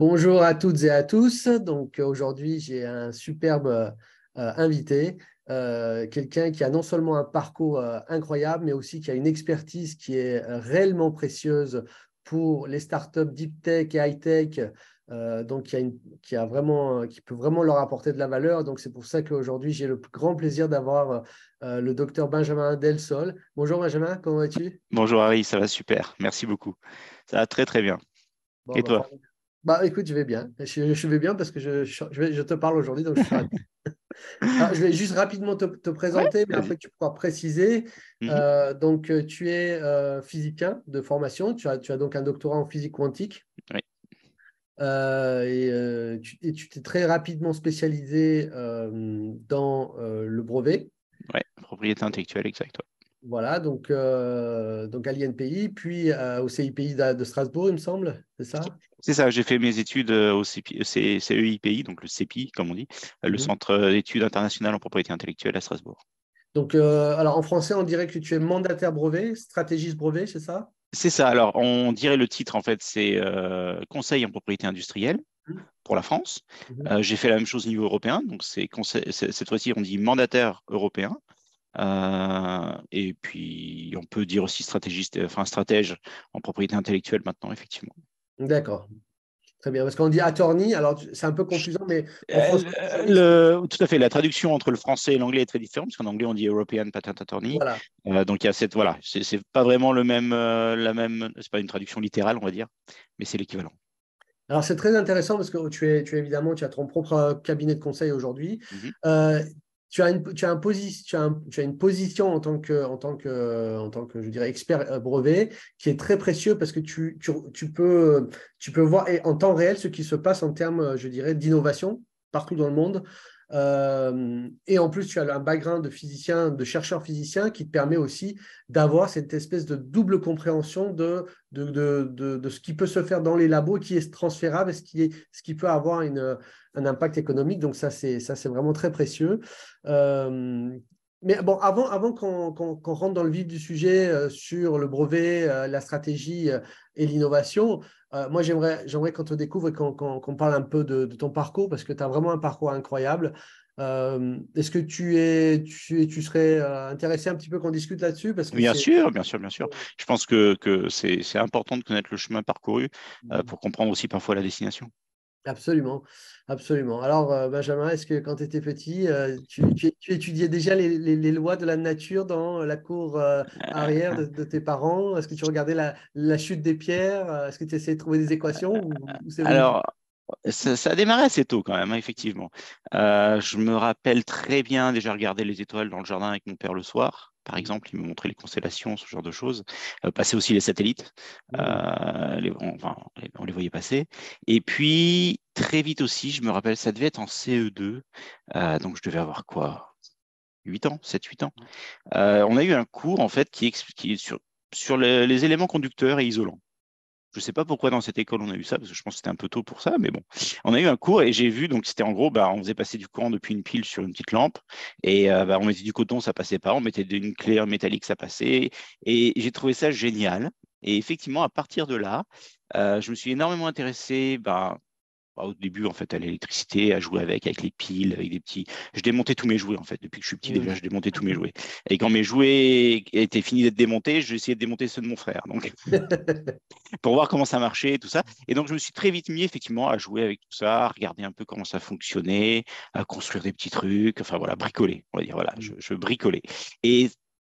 Bonjour à toutes et à tous. Donc aujourd'hui, j'ai un superbe euh, invité, euh, quelqu'un qui a non seulement un parcours euh, incroyable, mais aussi qui a une expertise qui est réellement précieuse pour les startups deep tech et high tech. donc, qui a, vraiment, qui peut vraiment leur apporter de la valeur. Donc, c'est pour ça qu'aujourd'hui, j'ai le grand plaisir d'avoir le docteur Benjamin Delsol. Bonjour Benjamin, comment vas-tu Bonjour Harry, ça va super. Merci beaucoup. Ça va très très bien. et bah, toi bah écoute, je vais bien. Je, vais bien parce que je, te parle aujourd'hui, donc je ah, vais juste rapidement te, présenter, mais après tu pourras préciser. Mhm. Euh, donc euh, tu es euh, physicien de formation, tu as, tu as donc un doctorat en physique quantique. Oui. et, tu, t'es très rapidement spécialisé dans le brevet. Oui, propriété intellectuelle, exact. Voilà, donc, euh, donc à l'INPI, puis euh, au CIPI de, de, Strasbourg, il me semble, c'est ça C'est ça, j'ai fait mes études euh, au CEIPI, e donc le CPI, comme on dit, le mhm. Centre d'études internationales en propriété intellectuelle à Strasbourg. Donc, alors en français, on dirait que tu es mandataire brevet, stratégiste brevet, c'est ça C'est ça, alors on dirait le titre, en fait, c'est Conseil en propriété industrielle mhm. pour la France. Mhm. j'ai fait la même chose au niveau européen, donc c'est cette fois-ci on dit mandataire européen. Euh, et puis, on peut dire aussi stratégiste, euh, enfin stratège en propriété intellectuelle maintenant, effectivement. D'accord. Très bien, parce qu'on dit attorney, alors c'est un peu confusant, mais. Euh, le, tout à fait, la traduction entre le français et l'anglais est très différente, parce qu'en anglais on dit European Patent Attorney. Euh, donc il y a cette. Voilà, c'est pas vraiment le même, la même. C'est pas une traduction littérale, on va dire, mais c'est l'équivalent. Alors c'est très intéressant parce que tu es, tu es évidemment, tu as ton propre cabinet de conseil aujourd'hui. Mm-hmm tu as, une, une position en tant que, en tant que, en tant que je dirais, expert euh, brevet qui est très précieux parce que tu, peux, tu peux voir en temps réel ce qui se passe en termes, euh, je dirais, d'innovation partout dans le monde. Euh, et en plus, tu as un background de physicien, de chercheur physicien qui te permet aussi d'avoir cette espèce de double compréhension de, de, ce qui peut se faire dans les labos, qui est transférable et ce qui, ce qui peut avoir une, un impact économique. Donc ça, c'est vraiment très précieux. Euh, mais bon, avant, qu'on rentre dans le vif du sujet euh, sur le brevet, euh, la stratégie euh, et l'innovation, moi j'aimerais qu'on te découvre et qu'on parle un peu de, ton parcours parce que tu as vraiment un parcours incroyable. Est-ce que tu, es, tu, serais intéressé un petit peu qu'on discute là-dessus Bien sûr, bien sûr, bien sûr. Je pense que, c'est important de connaître le chemin parcouru mmh. pour comprendre aussi parfois la destination. Absolument, absolument. Alors, euh, Benjamin, est-ce que quand tu étais petit, euh, tu, étudiais déjà les, lois de la nature dans la cour euh, arrière de, tes parents Est-ce que tu regardais la, chute des pierres Est-ce que tu essayais de trouver des équations Alors, ça, a démarré assez tôt quand même, hein, effectivement. je me rappelle très bien déjà regarder les étoiles dans le jardin avec mon père le soir par exemple, il me montrait les constellations, ce genre de choses. Euh, passer aussi les satellites, mmh. euh, on, enfin, on les voyait passer. Et puis, très vite aussi, je me rappelle, ça devait être en CE2, euh, donc je devais avoir quoi 8 ans, 7-8 ans. on a eu un cours, en fait, qui explique sur, les éléments conducteurs et isolants. Je ne sais pas pourquoi dans cette école on a eu ça, parce que je pense que c'était un peu tôt pour ça, mais bon. On a eu un cours et j'ai vu, donc c'était en gros, bah, on faisait passer du courant depuis une pile sur une petite lampe, et euh, bah, on mettait du coton, ça passait pas, on mettait une clé métallique, ça passait, et j'ai trouvé ça génial. Et effectivement, à partir de là, euh, je me suis énormément intéressé bah, bah, au début, en fait, à l'électricité, à jouer avec, avec les piles, avec des petits. Je démontais tous mes jouets, en fait. Depuis que je suis petit, déjà, mmh. je démontais tous mes jouets. Et quand mes jouets étaient finis d'être démontés, j'essayais de démonter ceux de mon frère. Donc, pour voir comment ça marchait, et tout ça. Et donc, je me suis très vite mis, effectivement, à jouer avec tout ça, à regarder un peu comment ça fonctionnait, à construire des petits trucs, enfin, voilà, bricoler, on va dire, voilà, je, mmh. je bricolais. Et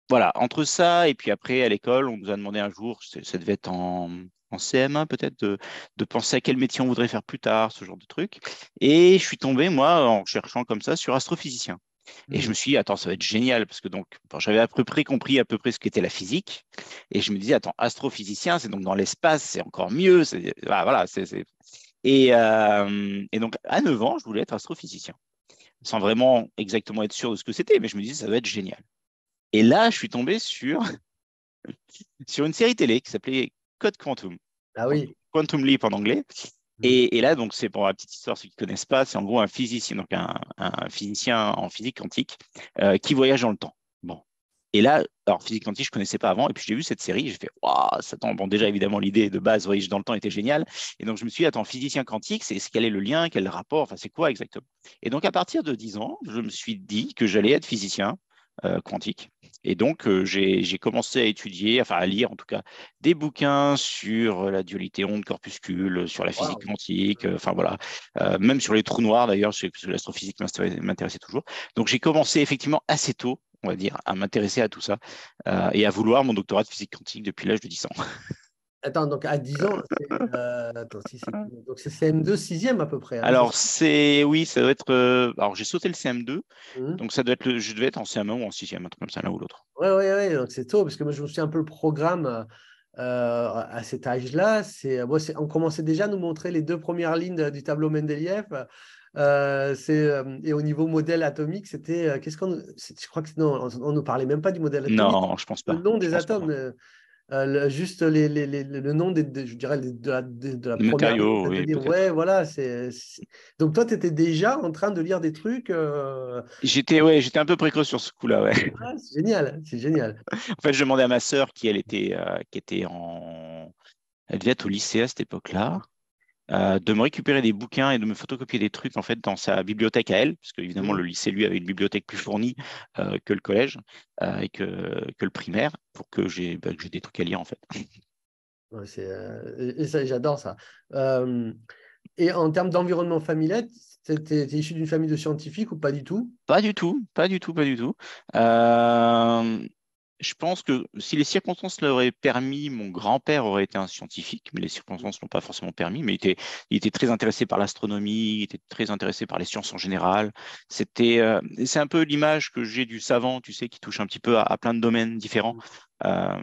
voilà, entre ça, et puis après, à l'école, on nous a demandé un jour, ça devait être en en CM1 peut-être, de, penser à quel métier on voudrait faire plus tard, ce genre de truc. Et je suis tombé, moi, en cherchant comme ça, sur astrophysicien. Et je mmh. me suis dit, attends, ça va être génial, parce que donc, j'avais à peu près compris à peu près ce qu'était la physique. Et je me disais, attends, astrophysicien, c'est donc dans l'espace, c'est encore mieux. C'est, bah, voilà, euh, Et, donc, à 9 ans, je voulais être astrophysicien, sans vraiment exactement être sûr de ce que c'était, mais je me disais, ça va être génial. Et là, je suis tombé sur, sur une série télé qui s'appelait Code Quantum. Ah Quantum Leap en anglais. Hmm. Et, là, donc, c'est pour la petite histoire, ceux qui ne connaissent pas, c'est en gros un physicien, donc un, physicien en physique quantique euh, qui voyage dans le temps. Bon. Et là, alors physique quantique, je ne connaissais pas avant, et puis j'ai vu cette série, j'ai fait, waouh, ça tombe. Bon, déjà, évidemment, l'idée de base, voyage dans le temps était géniale. Et donc, je me suis dit, attends, physicien quantique, c'est quel est le lien, quel rapport, enfin, c'est quoi exactement Et donc, à partir de 10 ans, je me suis dit que j'allais être physicien euh, quantique. Et donc, euh, j'ai commencé à étudier, enfin à lire en tout cas, des bouquins sur euh, la dualité onde-corpuscule, sur la physique quantique, enfin voilà, même sur les trous noirs d'ailleurs, parce que l'astrophysique m'intéressait toujours. Donc, j'ai commencé effectivement assez tôt on va dire, à m'intéresser à tout ça et à vouloir mon doctorat de physique quantique depuis l'âge de 10 ans. Attends, donc à 10 ans, c'est euh, CM2, 6e à peu près. Hein, alors, c'est oui, ça doit être. Euh, alors, j'ai sauté le CM2, mhm. donc ça doit être je devais être en CM1 ou en 6e, un truc comme ça, l'un ou l'autre. Oui, oui, oui, donc c'est tôt, parce que moi, je me souviens un peu le programme euh, à cet âge-là. C'est, c'est on commençait déjà à nous montrer les deux premières lignes du tableau Mendeleïev. Euh, et au niveau modèle atomique, c'était qu'est-ce qu'on je crois que non, on, nous parlait même pas du modèle atomique. Non, je pense pas. Le nom des atomes. Euh, juste le nom des, je dirais de la, première. ouais, voilà. Donc toi, tu étais déjà en train de lire des trucs. Euh, j'étais, ouais, j'étais un peu précoce sur ce coup-là, ouais. c'est génial, c'est génial. en fait, je demandais à ma sœur qui elle était, euh, qui était en, elle devait être au lycée à cette époque-là. Euh, de me récupérer des bouquins et de me photocopier des trucs en fait dans sa bibliothèque à elle, parce que évidemment mm. le lycée lui avait une bibliothèque plus fournie euh, que le collège euh, et que, le primaire, pour bah, que j'ai des trucs à lire en fait. et j'adore ça. et en termes d'environnement familial, T'es issu d'une famille de scientifiques ou pas du tout Pas du tout, pas du tout, pas du tout. Euh, je pense que si les circonstances l'auraient permis, mon grand-père aurait été un scientifique, mais les circonstances n'ont pas forcément permis, mais il était, il était très intéressé par l'astronomie, il était très intéressé par les sciences en général. C'était, euh, c'est un peu l'image que j'ai du savant, tu sais, qui touche un petit peu à, plein de domaines différents. Euh,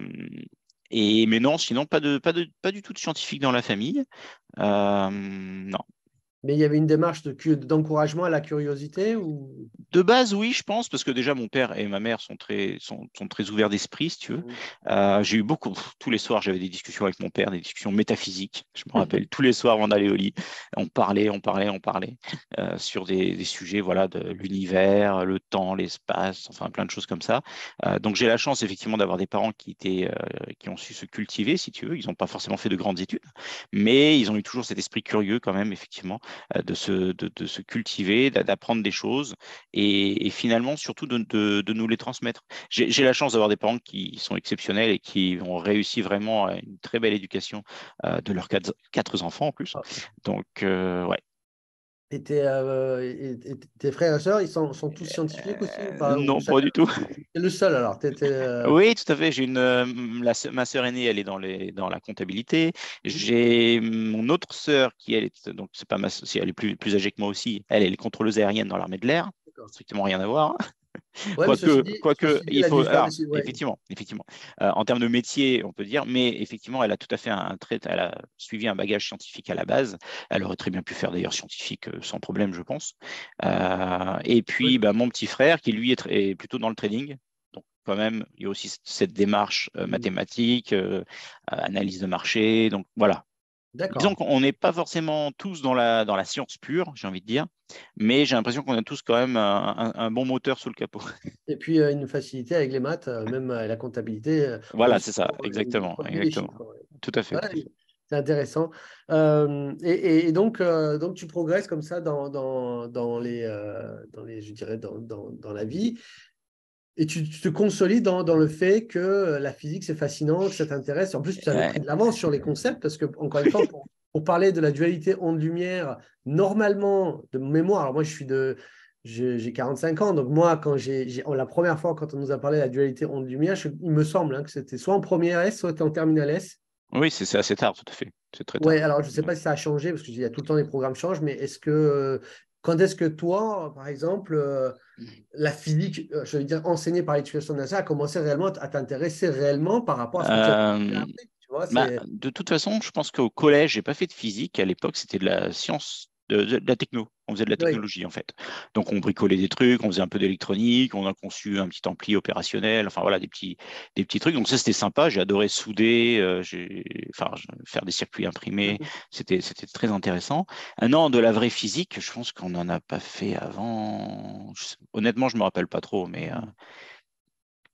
et, mais non, sinon, pas, de, pas, de, pas du tout de scientifique dans la famille. Euh, non, mais il y avait une démarche d'encouragement à la curiosité ou... De base, oui, je pense, parce que déjà mon père et ma mère sont très, sont, très ouverts d'esprit, si tu veux. Mmh. Euh, j'ai eu beaucoup, tous les soirs, j'avais des discussions avec mon père, des discussions métaphysiques. Je me mmh. rappelle, tous les soirs, on allait au lit, on parlait, on parlait, on parlait euh, sur des, sujets voilà, de l'univers, le temps, l'espace, enfin plein de choses comme ça. Euh, donc j'ai la chance, effectivement, d'avoir des parents qui, étaient, qui ont su se cultiver, si tu veux. Ils n'ont pas forcément fait de grandes études, mais ils ont eu toujours cet esprit curieux, quand même, effectivement. Euh, de, se, de, se cultiver, d'apprendre des choses et, finalement surtout de, nous les transmettre. J'ai la chance d'avoir des parents qui sont exceptionnels et qui ont réussi vraiment à euh, une très belle éducation euh, de leurs quatre, enfants en plus. Ah. Donc, ouais, euh, et tes, frères et sœurs, ils sont, tous scientifiques aussi euh, Non, pas du tout. es le seul alors. Euh, oui, tout à fait. J'ai une, ma sœur aînée, elle est dans, dans la comptabilité. J'ai mon autre sœur qui, elle est, donc c'est pas ma, elle est plus, plus âgée que moi aussi. Elle, elle est contrôleuse aérienne dans l'armée de l'air. Strictement rien à voir quoique, quoi il faut. Effectivement, effectivement. Euh, en termes de métier, on peut dire, mais effectivement, elle a tout à fait un trait. Elle a suivi un bagage scientifique à la base. Elle aurait très bien pu faire d'ailleurs scientifique euh, sans problème, je pense. Euh, et puis, bah, mon petit frère, qui lui est, plutôt dans le trading, donc quand même, il y a aussi cette démarche mathématique, analyse de marché. Donc voilà, Disons qu'on n'est pas forcément tous dans la, dans la science pure, j'ai envie de dire, mais j'ai l'impression qu'on a tous quand même un, bon moteur sous le capot. Et puis euh, une facilité avec les maths, euh, même euh, la comptabilité. Voilà, c'est ça, exactement. Tout à fait. c'est intéressant. Et, donc, donc, tu progresses comme ça dans, les, les je dirais, dans, dans, la vie. Et tu, te consolides dans, le fait que euh, la physique, c'est fascinant, que ça t'intéresse. En plus, tu as pris de l'avance sur les concepts parce que, encore une fois, pour, parler de la dualité onde-lumière, normalement, de mémoire, alors moi, je suis de. J'ai 45 ans, donc moi, quand j'ai la première fois, quand on nous a parlé de la dualité onde-lumière, il me semble hein, que c'était soit en première S, soit en terminale S. Oui, c'est assez tard, tout à fait. C'est très tard. Oui, alors je ne sais pas si ça a changé, parce qu'il y a tout le temps les programmes changent, mais est-ce que. Quand est-ce que toi, par exemple, euh, la physique, euh, je veux dire, enseignée par l'éducation nationale, a commencé réellement à t'intéresser réellement par rapport à ce que tu as fait euh, bah, de toute façon, je pense qu'au collège, n'ai pas fait de physique. À l'époque, c'était de la science de, la techno. On faisait de la technologie en fait. Donc on bricolait des trucs, on faisait un peu d'électronique, on a conçu un petit ampli opérationnel, enfin voilà des petits, des petits trucs. Donc ça c'était sympa, j'ai adoré souder, euh, enfin, faire des circuits imprimés, mhm. c'était, c'était très intéressant. Un an de la vraie physique, je pense qu'on n'en a pas fait avant. honnêtement, je ne me rappelle pas trop, mais euh,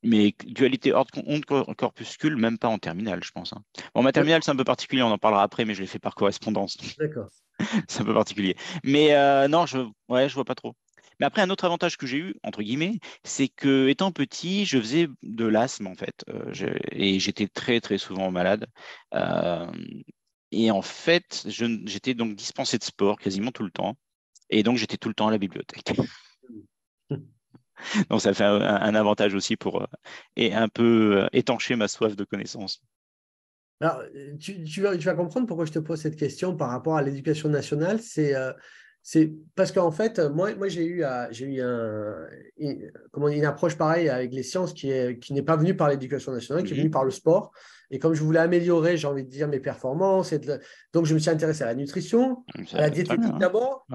mais dualité onde-corpuscule, même pas en terminale, je pense. Hein. Bon, ma terminale, c'est un peu particulier, on en parlera après, mais je l'ai fait par correspondance. D'accord. c'est un peu particulier. Mais euh, non, je ouais, je vois pas trop. Mais après, un autre avantage que j'ai eu, entre guillemets, c'est que étant petit, je faisais de l'asthme, en fait. Euh, et j'étais très, très souvent malade. Euh, et en fait, j'étais donc dispensé de sport quasiment tout le temps. Et donc, j'étais tout le temps à la bibliothèque. Donc ça fait un, avantage aussi pour euh, et un peu euh, étancher ma soif de connaissances. Alors, euh, tu, vas, comprendre pourquoi je te pose cette question par rapport à l'éducation nationale. C'est parce qu'en fait, moi, j'ai eu, eu une, une approche pareille avec les sciences qui n'est qui pas venue par l'éducation nationale, qui est venue par le sport. Et comme je voulais améliorer, j'ai envie de dire, mes performances, et donc je me suis intéressé à la nutrition, à la diététique hein. d'abord,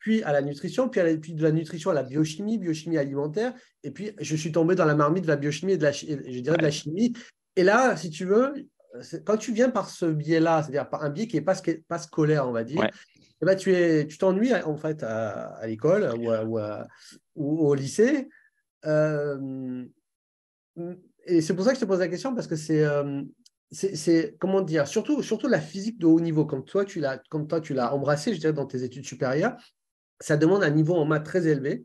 puis à la nutrition, puis, à puis de la nutrition à la biochimie, biochimie alimentaire, et puis je suis tombé dans la marmite de la biochimie et de la, je dirais de la chimie. Et là, si tu veux, quand tu viens par ce biais-là, c'est-à-dire par un biais qui n'est pas, scolaire, on va dire, eh ben, tu es, tu t'ennuies en fait à, l'école ou, au lycée. Euh, et c'est pour ça que je te pose la question parce que euh, c'est c'est comment dire surtout surtout la physique de haut niveau comme toi tu l'as comme toi tu l'as embrassé je dirais dans tes études supérieures ça demande un niveau en maths très élevé.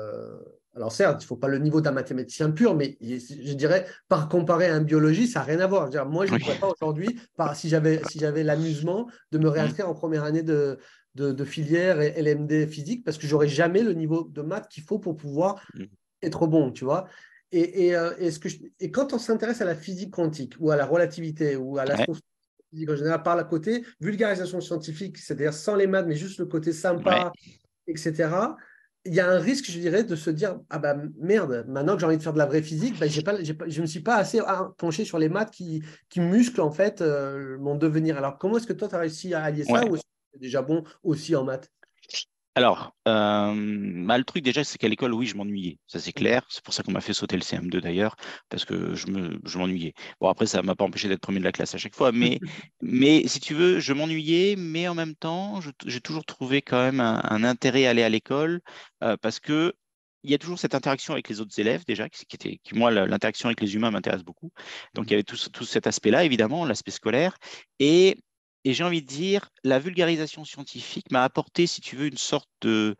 Euh, alors certes, il ne faut pas le niveau d'un mathématicien pur, mais je dirais, par comparer à un biologiste, ça n'a rien à voir. moi, je ne pourrais pas aujourd'hui, si j'avais si l'amusement de me réinscrire mm. en première année de, filière LMD physique, parce que j'aurais jamais le niveau de maths qu'il faut pour pouvoir mm. être bon, tu vois. Euh, et, quand on s'intéresse à la physique quantique ou à la relativité ou à la physique en général, par le côté vulgarisation scientifique, c'est-à-dire sans les maths, mais juste le côté sympa, etc., il y a un risque, je dirais, de se dire Ah bah merde, maintenant que j'ai envie de faire de la vraie physique, bah, je ne me suis pas assez penché sur les maths qui, qui musclent en fait euh, mon devenir. Alors, comment est-ce que toi, tu as réussi à allier ça ou est-ce que tu es déjà bon aussi en maths alors, euh, bah, le truc déjà, c'est qu'à l'école, oui, je m'ennuyais. Ça, c'est clair. C'est pour ça qu'on m'a fait sauter le CM2 d'ailleurs, parce que je m'ennuyais. Me, bon, après, ça ne m'a pas empêché d'être premier de la classe à chaque fois. Mais, mais si tu veux, je m'ennuyais, mais en même temps, j'ai toujours trouvé quand même un, intérêt à aller à l'école, euh, parce que il y a toujours cette interaction avec les autres élèves déjà, qui, était, qui moi, l'interaction avec les humains m'intéresse beaucoup. Donc, il y mmh. avait tout, tout cet aspect-là, évidemment, l'aspect scolaire. Et et j'ai envie de dire, la vulgarisation scientifique m'a apporté, si tu veux, une sorte de,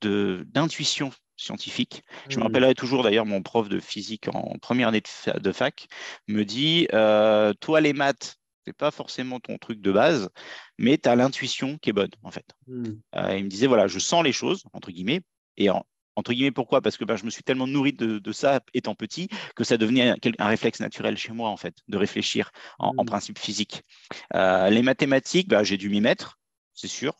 d'intuition scientifique. Je me hmm. rappellerai toujours d'ailleurs mon prof de physique en première année de, fac me dit euh, toi les maths c'est pas forcément ton truc de base, mais tu as l'intuition qui est bonne en fait. Hmm. Euh, il me disait voilà je sens les choses entre guillemets et en, entre guillemets, pourquoi Parce que ben, je me suis tellement nourri de, ça étant petit que ça devenait un, réflexe naturel chez moi, en fait, de réfléchir en, mmh. principe physique. Euh, les mathématiques, ben, j'ai dû m'y mettre, c'est sûr.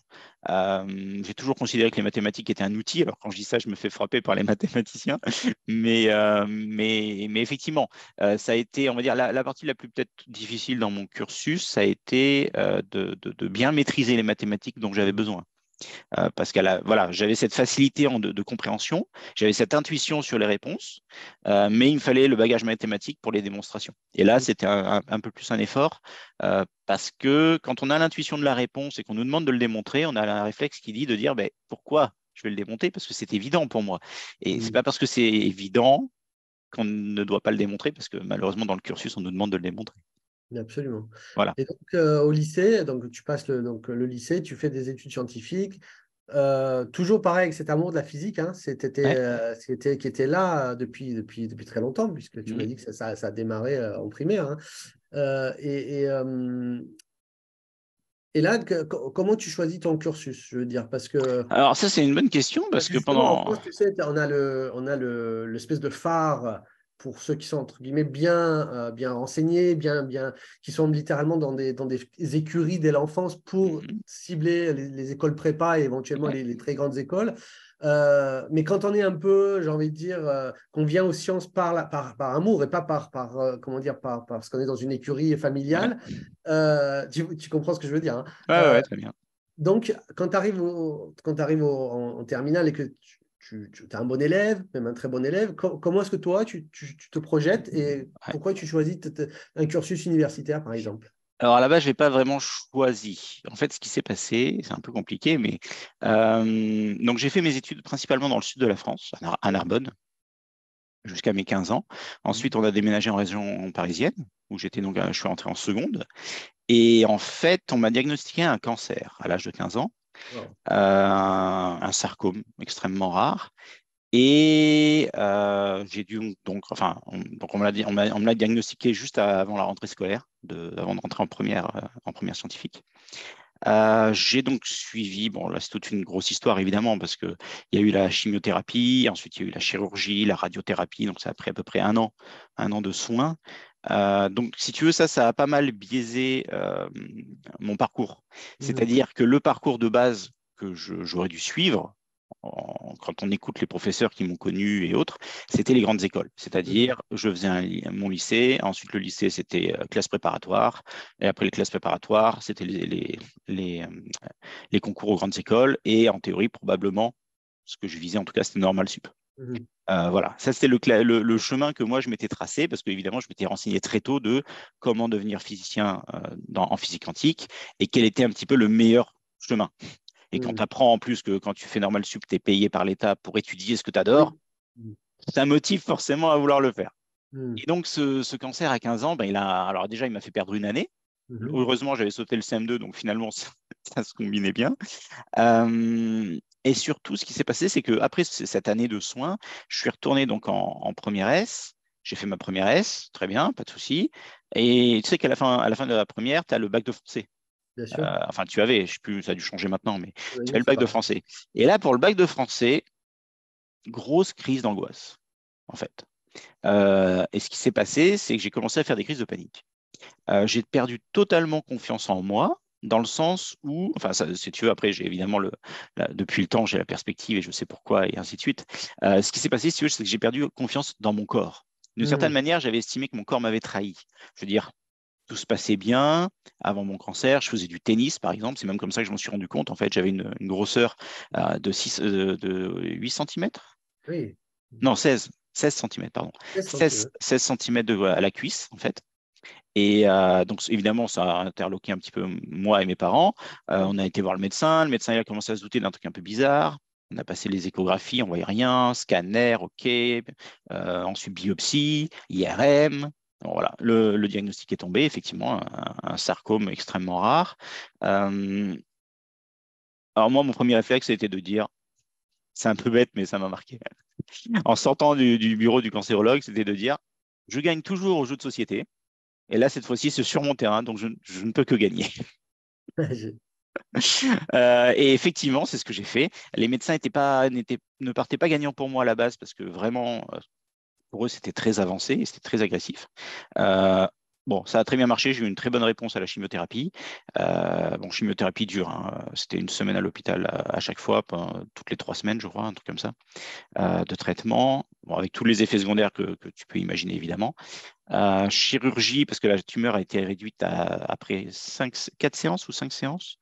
Euh, j'ai toujours considéré que les mathématiques étaient un outil. Alors quand je dis ça, je me fais frapper par les mathématiciens. Euh, mais, mais, effectivement, ça a été, on va dire, la, partie la plus peut-être difficile dans mon cursus, ça a été de, bien maîtriser les mathématiques dont j'avais besoin. Euh, parce qu'elle voilà, j'avais cette facilité en de, compréhension, j'avais cette intuition sur les réponses, euh, mais il me fallait le bagage mathématique pour les démonstrations. Et là, mmh. c'était un, peu plus un effort euh, parce que quand on a l'intuition de la réponse et qu'on nous demande de le démontrer, on a un réflexe qui dit de dire ben, pourquoi je vais le démonter parce que c'est évident pour moi. Et ce c'est mmh. pas parce que c'est évident qu'on ne doit pas le démontrer parce que malheureusement dans le cursus on nous demande de le démontrer. Absolument. Voilà. Et donc, euh, au lycée, donc, tu passes le, donc, le lycée, tu fais des études scientifiques. Euh, toujours pareil avec cet amour de la physique, hein. c'était euh, c'était qui était là depuis, depuis, depuis très longtemps, puisque tu m'as mmh. dit que ça, a démarré en primaire. Hein. et, et, là, comment tu choisis ton cursus, je veux dire, parce que... Alors ça, c'est une bonne question, parce que pendant... on a l'espèce le, on a le, de phare pour ceux qui sont entre guillemets bien, euh, bien renseignés, bien, bien, qui sont littéralement dans des, dans des écuries dès l'enfance pour mhm. cibler les, écoles prépa et éventuellement les, très grandes écoles. Euh, mais quand on est un peu, j'ai envie de dire, euh, qu'on vient aux sciences par, par, par, amour et pas par, par comment dire, par, parce qu'on est dans une écurie familiale, tu, comprends ce que je veux dire. Hein ouais, très bien. Donc, quand tu arrives, au, quand arrives au, en, en terminale et que tu, tu, es un bon élève, même un très bon élève. comment est-ce que toi, tu, te projettes et pourquoi tu choisis un cursus universitaire, par exemple alors à la base, je n'ai pas vraiment choisi. En fait, ce qui s'est passé, c'est un peu compliqué, mais euh, donc j'ai fait mes études principalement dans le sud de la France, à Narbonne, jusqu'à mes 15 ans. Ensuite, on a déménagé en région parisienne, où j'étais donc, euh, je suis entré en seconde. Et en fait, on m'a diagnostiqué un cancer à l'âge de 15 ans. Euh, un sarcome extrêmement rare. Et euh, j'ai dû, donc, enfin, on, donc on me l'a on diagnostiqué juste avant la rentrée scolaire, de, avant de rentrer en première, euh, en première scientifique. j'ai donc suivi, bon là c'est toute une grosse histoire évidemment, parce qu'il y a eu la chimiothérapie, ensuite il y a eu la chirurgie, la radiothérapie, donc ça a pris à peu près un an, un an de soins. Euh, donc, si tu veux, ça, ça a pas mal biaisé euh, mon parcours. Mhm. C'est-à-dire que le parcours de base que j'aurais dû suivre, quand on écoute les professeurs qui m'ont connu et autres, c'était les grandes écoles. C'est-à-dire, mhm. je faisais mon lycée, ensuite le lycée, c'était euh, classe préparatoire, et après les classes préparatoires, c'était les, les, les, les, concours aux grandes écoles, et en théorie, probablement, ce que je visais en tout cas, c'était normal sup. Mmh. Euh, voilà, ça c'était le, chemin que moi je m'étais tracé parce que évidemment je m'étais renseigné très tôt de comment devenir physicien euh, en physique quantique et quel était un petit peu le meilleur chemin. Et quand mmh. tu apprends en plus que quand tu fais normal sup, tu es payé par l'État pour étudier ce que tu adores, mmh. ça motive forcément à vouloir le faire. Et donc ce, cancer à 15 ans, ben, il a, alors déjà il m'a fait perdre une année. Heureusement, j'avais sauté le CM2, donc finalement, ça, se combinait bien. Euh, et surtout, ce qui s'est passé, c'est que après cette année de soins, je suis retourné donc en, première S. J'ai fait ma première S, très bien, pas de souci. Et tu sais qu'à la fin, à la fin de la première, tu as le bac de français. Bien sûr. Euh, enfin, tu avais, je sais plus, ça a dû changer maintenant, mais tu avais le bac de français. Et là, pour le bac de français, grosse crise d'angoisse, en fait. Euh, et ce qui s'est passé, c'est que j'ai commencé à faire des crises de panique. Euh, j'ai perdu totalement confiance en moi, dans le sens où, enfin, si tu veux, après, j'ai évidemment, le, depuis le temps, j'ai la perspective et je sais pourquoi et ainsi de suite. Euh, ce qui s'est passé, si tu veux, c'est que j'ai perdu confiance dans mon corps. D'une hmm. certaine manière, j'avais estimé que mon corps m'avait trahi. Je veux dire, tout se passait bien avant mon cancer. Je faisais du tennis, par exemple. C'est même comme ça que je m'en suis rendu compte. En fait, j'avais une, grosseur euh, de, 6, euh, de 8 cm. Oui. Non, 16. 16 cm, pardon. 16 cm, 16, cm de, à la cuisse, en fait. Et euh, donc, évidemment, ça a interloqué un petit peu moi et mes parents. Euh, on a été voir le médecin. Le médecin, il a commencé à se douter d'un truc un peu bizarre. On a passé les échographies, on voyait rien. Scanner, OK. Euh, ensuite, biopsie, IRM. voilà, le, diagnostic est tombé, effectivement, un, sarcome extrêmement rare. Euh, alors, moi, mon premier réflexe, c'était de dire c'est un peu bête, mais ça m'a marqué. en sortant du, du bureau du cancérologue, c'était de dire je gagne toujours au jeu de société. Et là, cette fois-ci, c'est sur mon terrain, donc je, ne peux que gagner. Euh, et effectivement, c'est ce que j'ai fait. Les médecins étaient pas, ne partaient pas gagnants pour moi à la base parce que vraiment, euh, pour eux, c'était très avancé et c'était très agressif. Euh, Bon, ça a très bien marché, j'ai eu une très bonne réponse à la chimiothérapie. Euh, bon, chimiothérapie dure, hein, euh, c'était une semaine à l'hôpital euh, à, chaque fois, toutes les trois semaines, je crois, un truc comme ça, de traitement, avec tous les effets secondaires que, tu peux imaginer, évidemment. chirurgie, parce que la tumeur a été réduite après quatre séances ou cinq séances,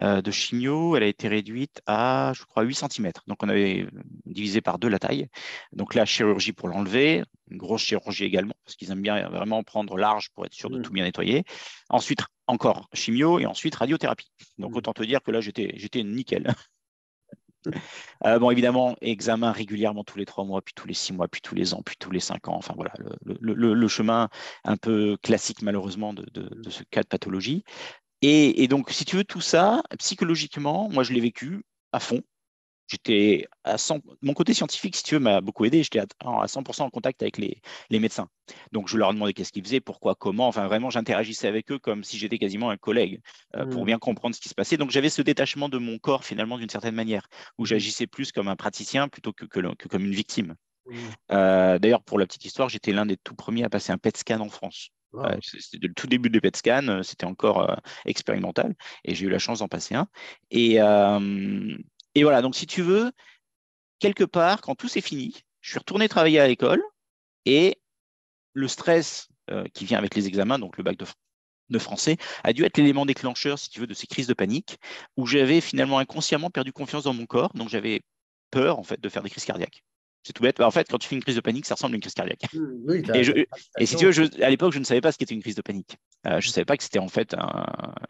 euh, de chimio, elle a été réduite à, je crois, 8 cm. Donc, on avait euh, divisé par deux la taille. Donc, là chirurgie pour l'enlever, une grosse chirurgie également, parce qu'ils aiment bien vraiment prendre large pour être sûr de mm. tout bien nettoyer. Ensuite, encore chimio et ensuite radiothérapie. Donc, mm. autant te dire que là, j'étais nickel. Euh, bon, évidemment, examen régulièrement tous les trois mois, puis tous les six mois, puis tous les ans, puis tous les cinq ans. Enfin, voilà, le, chemin un peu classique, malheureusement, de, ce cas de pathologie. Et, donc, si tu veux, tout ça, psychologiquement, moi, je l'ai vécu à fond. J'étais à Mon côté scientifique, si tu veux, m'a beaucoup aidé. J'étais à 100% en contact avec les, médecins. Donc, je leur demandais qu'est-ce qu'ils faisaient, pourquoi, comment. Enfin, vraiment, j'interagissais avec eux comme si j'étais quasiment un collègue euh, pour hmm. bien comprendre ce qui se passait. Donc, j'avais ce détachement de mon corps, finalement, d'une certaine manière, où hmm. j'agissais plus comme un praticien plutôt que, comme une victime. Hmm. Euh, d'ailleurs, pour la petite histoire, j'étais l'un des tout premiers à passer un PET scan en France. Euh, c'était le tout début des PET scans, euh, c'était encore euh, expérimental et j'ai eu la chance d'en passer un. Et, voilà, donc si tu veux, quelque part, quand tout s'est fini, je suis retourné travailler à l'école et le stress qui vient avec les examens, donc le bac de, de français, a dû être l'élément déclencheur, si tu veux, de ces crises de panique où j'avais finalement inconsciemment perdu confiance dans mon corps, donc j'avais peur en fait de faire des crises cardiaques. C'est tout bête. Bah, en fait, quand tu fais une crise de panique, ça ressemble à une crise cardiaque. Mm, et, si tu veux, à l'époque, je ne savais pas ce qu'était une crise de panique. Euh, je ne mm. savais pas que c'était en fait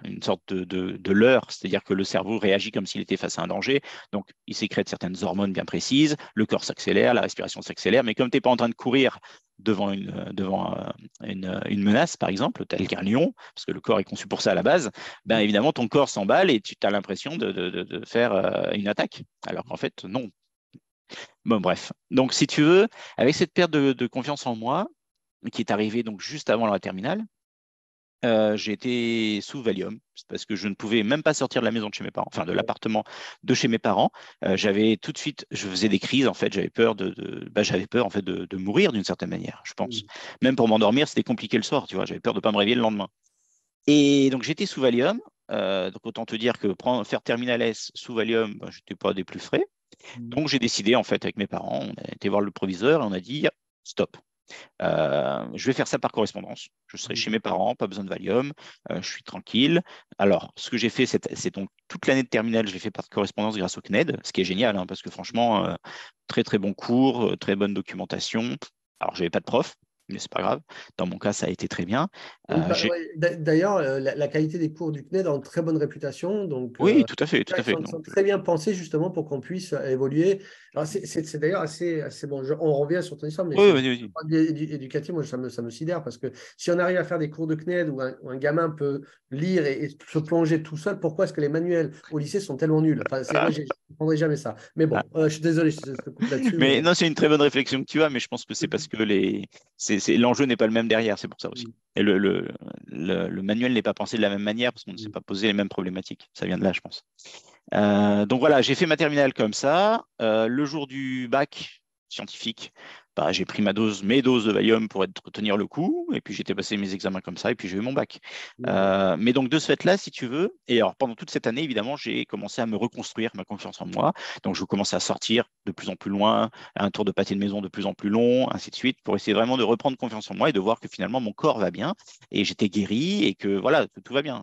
une sorte de, de, leurre, c'est-à-dire que le cerveau réagit comme s'il était face à un danger. Donc, il sécrète certaines hormones bien précises, le corps s'accélère, la respiration s'accélère, mais comme tu n'es pas en train de courir devant une, devant euh, une, menace, par exemple, tel qu'un lion, parce que le corps est conçu pour ça à la base, ben évidemment, ton corps s'emballe et tu as l'impression de, faire euh, une attaque. Alors qu'en fait, non, Bon, bref. Donc, si tu veux, avec cette perte de, confiance en moi, qui est arrivée donc juste avant la terminale, euh, j'ai été sous Valium parce que je ne pouvais même pas sortir de la maison de chez mes parents, enfin de l'appartement de chez mes parents. Euh, j'avais tout de suite, je faisais des crises en fait, j'avais peur de, bah, j'avais peur en fait de, mourir d'une certaine manière, je pense. Mm. Même pour m'endormir, c'était compliqué le soir, tu vois, j'avais peur de ne pas me réveiller le lendemain. Et donc j'étais sous Valium, euh, donc autant te dire que faire terminal S sous Valium, bah, je n'étais pas des plus frais. Mmh. Donc j'ai décidé, en fait, avec mes parents, on a été voir le proviseur et on a dit stop. Euh, je vais faire ça par correspondance. Je serai mmh. chez mes parents, pas besoin de Valium, euh, je suis tranquille. Alors, ce que j'ai fait, c'est donc toute l'année de terminale, je l'ai fait par correspondance grâce au CNED, ce qui est génial, hein, parce que franchement, euh, très très bon cours, très bonne documentation. Alors, je n'avais pas de prof, mais c'est pas grave. Dans mon cas, ça a été très bien. Euh, bah, d'ailleurs, euh, la, qualité des cours du CNED a une très bonne réputation. Donc, oui, euh, tout à fait, tout à fait. Sont, très bien pensé, justement pour qu'on puisse évoluer. C'est d'ailleurs assez, assez bon. on revient sur ton histoire, mais éducatif, moi, ça me, ça me sidère parce que si on arrive à faire des cours de CNED où un, gamin peut lire et, se plonger tout seul, pourquoi est-ce que les manuels au lycée sont tellement nuls enfin, ah. Je ne comprendrai jamais ça. Mais bon, ah. je suis désolé, je te coupe là Mais, mais, non, c'est une très bonne réflexion que tu as, mais je pense que c'est parce que les, c'est l'enjeu n'est pas le même derrière, c'est pour ça aussi. Mm. Et le, manuel n'est pas pensé de la même manière parce qu'on ne s'est mm. pas posé les mêmes problématiques. Ça vient de là, je pense. Euh, donc voilà, j'ai fait ma terminale comme ça. Euh, le jour du bac scientifique, bah, j'ai pris ma dose, mes doses de Valium pour être, tenir le coup, et puis j'étais passé mes examens comme ça, et puis j'ai eu mon bac. Mmh. Euh, mais donc de ce fait-là, si tu veux, et alors pendant toute cette année, évidemment, j'ai commencé à me reconstruire ma confiance en moi. Donc je commençais à sortir de plus en plus loin, un tour de pâté de maison de plus en plus long, ainsi de suite, pour essayer vraiment de reprendre confiance en moi et de voir que finalement mon corps va bien, et j'étais guéri, et que voilà, tout, va bien.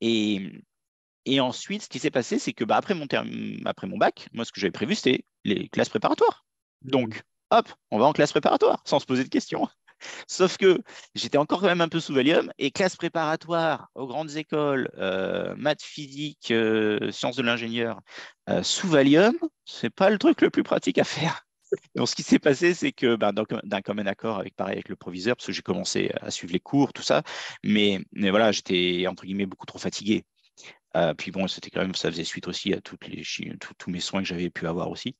Et, ensuite, ce qui s'est passé, c'est que bah, après, mon après mon bac, moi, ce que j'avais prévu, c'était les classes préparatoires. Mmh. Donc, hop, on va en classe préparatoire, sans se poser de questions. Sauf que j'étais encore quand même un peu sous Valium et classe préparatoire aux grandes écoles, euh, maths, physique, euh, sciences de l'ingénieur, euh, sous Valium, ce n'est pas le truc le plus pratique à faire. Donc, ce qui s'est passé, c'est que ben, d'un commun accord avec pareil avec le proviseur, parce que j'ai commencé à suivre les cours, tout ça, mais, voilà, j'étais entre guillemets beaucoup trop fatigué. puis bon, c'était quand même, ça faisait suite aussi à toutes les, tous mes soins que j'avais pu avoir aussi.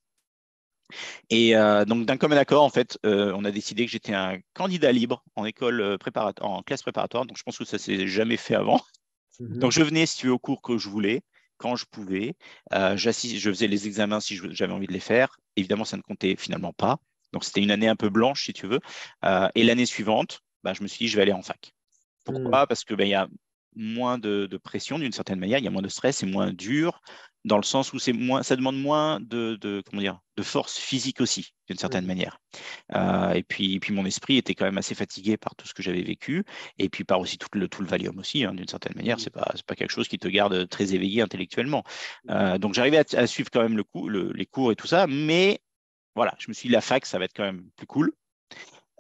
Et euh, donc, d'un commun accord, en fait, euh, on a décidé que j'étais un candidat libre en école euh, préparatoire, en classe préparatoire. Donc, je pense que ça s'est jamais fait avant. Mhm. Donc, je venais, si tu veux, au cours que je voulais, quand je pouvais. Euh, je faisais les examens si j'avais envie de les faire. Évidemment, ça ne comptait finalement pas. Donc, c'était une année un peu blanche, si tu veux. et l'année suivante, bah, je me suis dit, je vais aller en fac. Pourquoi hmm. Parce que bah, il y a moins de pression d'une certaine manière, il y a moins de stress, c'est moins dur dans le sens où c'est moins, ça demande moins de, comment dire, de force physique aussi, d'une certaine manière. Euh, et, puis, puis mon esprit était quand même assez fatigué par tout ce que j'avais vécu, et puis par aussi tout le, tout le Valium aussi, hein, d'une certaine manière. c'est pas, pas quelque chose qui te garde très éveillé intellectuellement. Euh, donc j'arrivais à, suivre quand même le coup, les cours et tout ça, mais voilà, je me suis dit, la fac, ça va être quand même plus cool.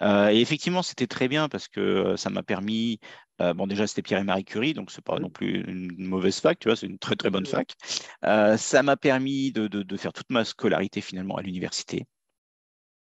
Euh, et effectivement, c'était très bien parce que ça m'a permis euh, bon, déjà, c'était Pierre et Marie Curie, donc c'est pas non plus une mauvaise fac, tu vois, c'est une très très bonne fac. Euh, ça m'a permis de, faire toute ma scolarité finalement à l'université,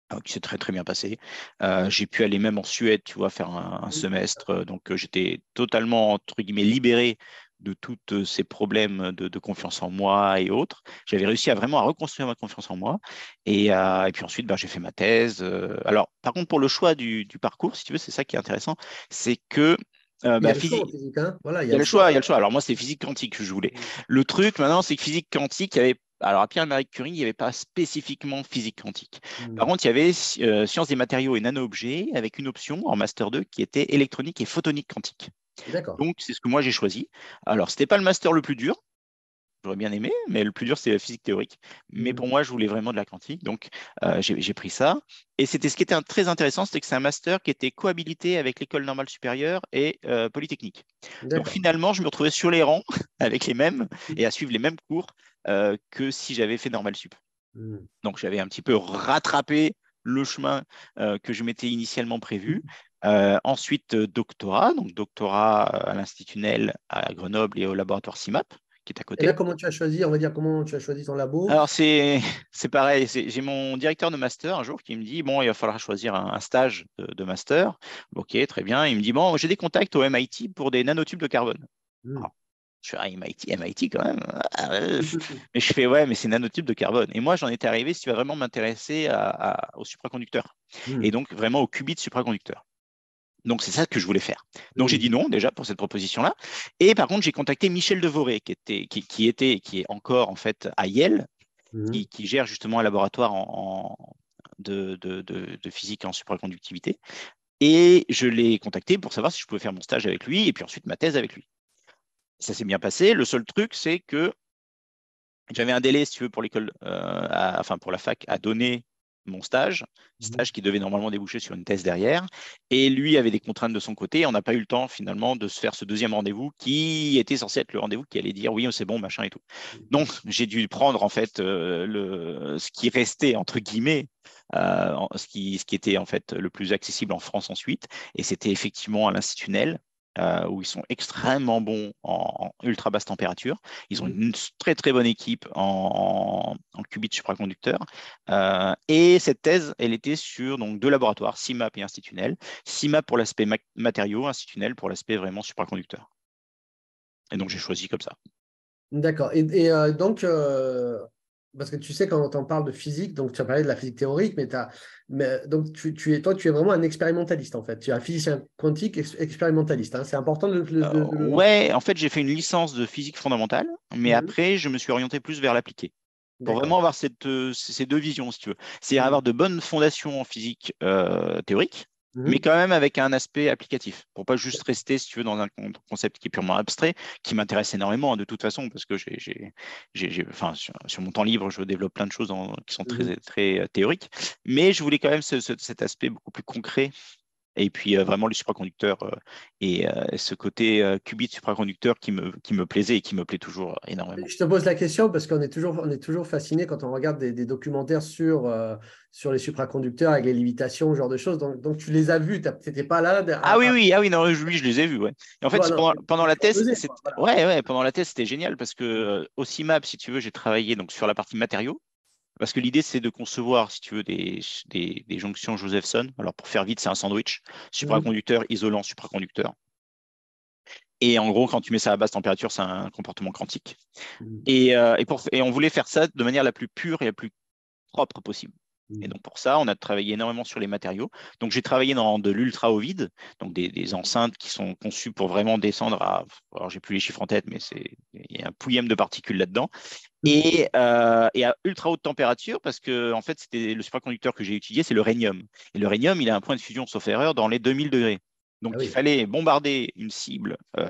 ah, qui s'est très très bien passé. Euh, j'ai pu aller même en Suède, tu vois, faire un, semestre, donc j'étais totalement entre guillemets libéré de tous ces problèmes de, confiance en moi et autres. J'avais réussi à vraiment à reconstruire ma confiance en moi. Et, puis ensuite, ben, j'ai fait ma thèse. Alors, par contre, pour le choix du, du parcours, si tu veux, c'est ça qui est intéressant, c'est que euh, il y a Le choix, il y a, le choix, Alors moi, c'est physique quantique que je voulais. Le truc maintenant, c'est que physique quantique, il y avait alors à Pierre-Marie Curie, il n'y avait pas spécifiquement physique quantique. Hmm. Par contre, il y avait science euh, sciences des matériaux et nano-objets avec une option en master 2 qui était électronique et photonique quantique. Donc c'est ce que moi j'ai choisi. Alors c'était pas le master le plus dur, j'aurais bien aimé, mais le plus dur, c'est la physique théorique. Mais pour mmh. moi, je voulais vraiment de la quantique, donc euh, j'ai pris ça. Et c'était ce qui était très intéressant, c'était que c'est un master qui était cohabilité avec l'école normale supérieure et euh, polytechnique. Donc finalement, je me retrouvais sur les rangs avec les mêmes mmh. et à suivre les mêmes cours euh, que si j'avais fait normal sup. Mmh. Donc j'avais un petit peu rattrapé le chemin que je m'étais initialement prévu, ensuite, doctorat, donc doctorat à l'Institut NEL à Grenoble et au laboratoire CIMAP côté. Et là, comment tu as choisi, on va dire, comment tu as choisi ton labo Alors, c'est pareil. J'ai mon directeur de master un jour qui me dit Bon, il va falloir choisir un, stage de, master. Ok, très bien. Il me dit Bon, j'ai des contacts au MIT pour des nanotubes de carbone. Hmm. je suis à ah, MIT, MIT quand même. Ah, euh, mais je fais, ouais, mais c'est nanotubes de carbone. Et moi, j'en étais arrivé, si tu vas vraiment m'intéresser au supraconducteur, hmm. Et donc, vraiment au qubit supraconducteur. Donc, c'est ça que je voulais faire. Donc, j'ai mmh. dit non déjà pour cette proposition-là. Et par contre, j'ai contacté Michel Devoré, qui, était, qui, qui, était, qui est encore en fait à Yale, mmh. qui, gère justement un laboratoire en, de, physique en supraconductivité. Et je l'ai contacté pour savoir si je pouvais faire mon stage avec lui et puis ensuite ma thèse avec lui. Ça s'est bien passé. Le seul truc, c'est que j'avais un délai, si tu veux, pour l'école, euh, enfin pour la fac, à donner mon stage, mhm. stage qui devait normalement déboucher sur une thèse derrière. Et lui avait des contraintes de son côté. On n'a pas eu le temps finalement de se faire ce deuxième rendez-vous qui était censé être le rendez-vous qui allait dire oui, c'est bon, machin et tout. Mhm. Donc j'ai dû prendre en fait euh, le, ce qui restait entre guillemets. Euh, ce, qui, ce qui était en fait le plus accessible en France ensuite, et c'était effectivement à l'Institut Nel, euh, où ils sont extrêmement bons en, ultra basse température. Ils ont mm. une très très bonne équipe en, en, supraconducteur. qubits euh, et cette thèse, elle était sur donc, deux laboratoires, CIMAP et Institunel. CIMAP pour l'aspect matériaux, matériaux, Institunel pour l'aspect vraiment supraconducteur. Et donc j'ai choisi comme ça. D'accord. Et, euh, donc, parce que tu sais, quand on t'en parle de physique, donc tu as parlé de la physique théorique, mais, as, donc tu, es, toi, tu es vraiment un expérimentaliste en fait. Tu es un physicien quantique expérimentaliste. Hein. C'est important de, le... Euh, ouais, en fait, j'ai fait une licence de physique fondamentale, mais mhm. après, je me suis orienté plus vers l'appliqué. Pour vraiment avoir euh, ces deux visions, si tu veux. C'est dire mhm. avoir de bonnes fondations en physique euh, théorique, mais mhm. quand même avec un aspect applicatif, pour pas juste rester, si tu veux, dans un concept qui est purement abstrait, qui m'intéresse énormément hein, de toute façon, parce que j'ai, enfin, sur, mon temps libre, je développe plein de choses qui sont très, mhm. très, euh, théoriques, mais je voulais quand même cet aspect beaucoup plus concret et puis euh, vraiment, les supraconducteurs euh, et euh, ce côté qubit supraconducteur qui me, qui me plaisait et qui me plaît toujours énormément. Je te pose la question parce qu'on est toujours, on est toujours fasciné quand on regarde des, documentaires sur, sur les supraconducteurs avec les limitations, ce genre de choses. Donc, donc tu les as vus, tu n'étais pas là. Ah oui, oui, ah oui, non, je les ai vus. Ouais. en ah fait, bah, pendant, la thèse, ouais, ouais, pendant la thèse, c'était génial parce que aussi map, si tu veux, j'ai travaillé donc, sur la partie matériaux. Parce que l'idée, c'est de concevoir, si tu veux, des, jonctions Josephson. Alors, pour faire vite, c'est un sandwich, supraconducteur, mhm. isolant, supraconducteur. Et en gros, quand tu mets ça à basse température, c'est un comportement quantique. Mhm. Euh, et on voulait faire ça de manière la plus pure et la plus propre possible. Mm. Et donc pour ça, on a travaillé énormément sur les matériaux. Donc j'ai travaillé dans de l'ultra au vide, donc des, enceintes qui sont conçues pour vraiment descendre à. Alors j'ai plus les chiffres en tête, mais c'est il y a un pouillème de particules là-dedans. Mm. Euh, et, à ultra haute température parce que en fait c'était le superconducteur que j'ai utilisé, c'est le rhenium Et le rhenium il a un point de fusion sauf erreur dans les 2000 degrés. Donc ah il fallait bombarder une cible euh,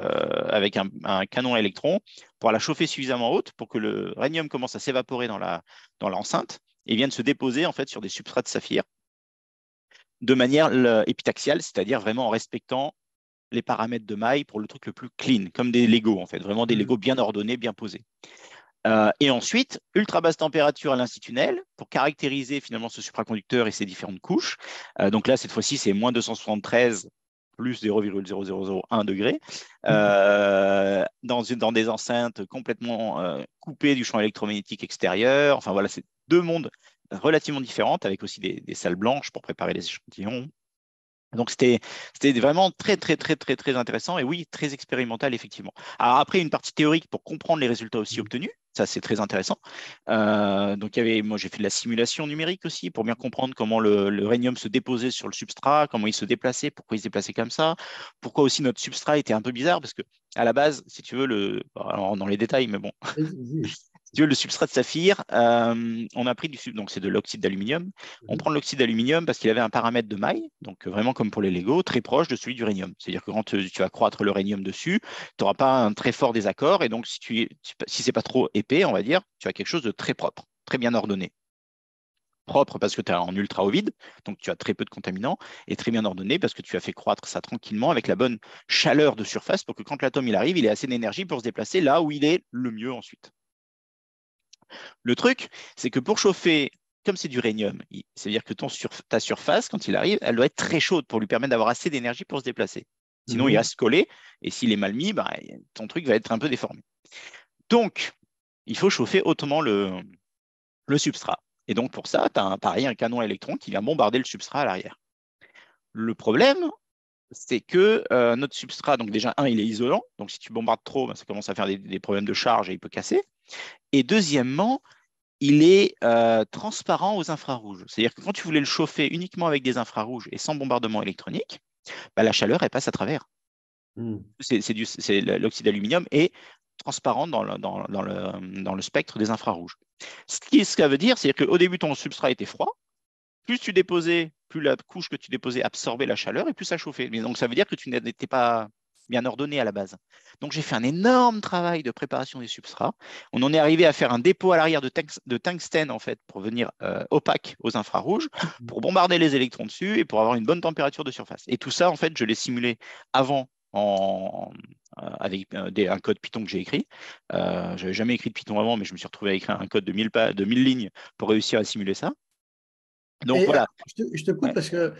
avec un, canon électron pour la chauffer suffisamment haute pour que le rhenium commence à s'évaporer dans l'enceinte et viennent se déposer en fait sur des substrats de saphir de manière épitaxiale, c'est-à-dire vraiment en respectant les paramètres de maille pour le truc le plus clean, comme des Lego en fait, vraiment des mm. Lego bien ordonnés, bien posés. Euh, et ensuite, ultra basse température à l'institutionnel pour caractériser finalement ce supraconducteur et ses différentes couches. Euh, donc là, cette fois-ci, c'est moins 273 plus 0,0001 degré, mhm. euh, dans, dans des enceintes complètement euh, coupées du champ électromagnétique extérieur. Enfin voilà, c'est deux mondes relativement différents, avec aussi des salles blanches pour préparer les échantillons, donc c'était vraiment très très très très très intéressant et oui très expérimental effectivement. Alors après une partie théorique pour comprendre les résultats aussi mmh. obtenus, ça c'est très intéressant. Euh, donc il y avait moi j'ai fait de la simulation numérique aussi pour bien comprendre comment le, le se déposait sur le substrat, comment il se déplaçait, pourquoi il se déplaçait comme ça, pourquoi aussi notre substrat était un peu bizarre parce que à la base si tu veux le dans les détails mais bon le substrat de saphir, euh, on a pris du donc c'est de l'oxyde d'aluminium. On mhm. prend l'oxyde d'aluminium parce qu'il avait un paramètre de maille, donc euh, vraiment comme pour les Lego, très proche de celui du C'est-à-dire que quand euh, tu, vas croître le dessus, tu n'auras pas un très fort désaccord, et donc si, tu, si c'est pas trop épais, on va dire, tu as quelque chose de très propre, très bien ordonné propre parce que tu es en ultra ovide vide, donc tu as très peu de contaminants, et très bien ordonné parce que tu as fait croître ça tranquillement avec la bonne chaleur de surface pour que quand l'atome il arrive, il ait assez d'énergie pour se déplacer là où il est le mieux ensuite. Le truc, c'est que pour chauffer, comme c'est du d'uranium, c'est-à-dire que ton ta surface, quand il arrive, elle doit être très chaude pour lui permettre d'avoir assez d'énergie pour se déplacer. Sinon, mhm. il va se coller et s'il est mal mis, bah, ton truc va être un peu déformé. Donc, il faut chauffer hautement le, substrat. Et donc, pour ça, tu as un, pareil, un canon électron qui va bombarder le substrat à l'arrière. Le problème, c'est que euh, notre substrat, donc déjà, un, il est isolant. Donc, si tu bombardes trop, bah, ça commence à faire des, problèmes de charge et il peut casser. Et deuxièmement, il est euh, transparent aux infrarouges. C'est-à-dire que quand tu voulais le chauffer uniquement avec des infrarouges et sans bombardement électronique, bah, la chaleur, passe à travers. Hmm. C'est l'oxyde d'aluminium est transparent dans le, spectre des infrarouges. Ce que ça veut dire, c'est qu'au début, ton substrat était froid. Plus tu déposais, plus la couche que tu déposais absorbait la chaleur et plus ça chauffait. Mais donc, ça veut dire que tu n'étais pas bien ordonné à la base. Donc j'ai fait un énorme travail de préparation des substrats. On en est arrivé à faire un dépôt à l'arrière de, de, tungstène en fait pour venir euh, opaque aux infrarouges, mhm. pour bombarder les électrons dessus et pour avoir une bonne température de surface. Et tout ça en fait je l'ai simulé avant en, euh, avec euh, un code Python que j'ai écrit. je n'avais jamais écrit de Python avant, mais je me suis retrouvé à écrire un code de 1000, de lignes pour réussir à simuler ça. Donc voilà. Je te, je coupe parce que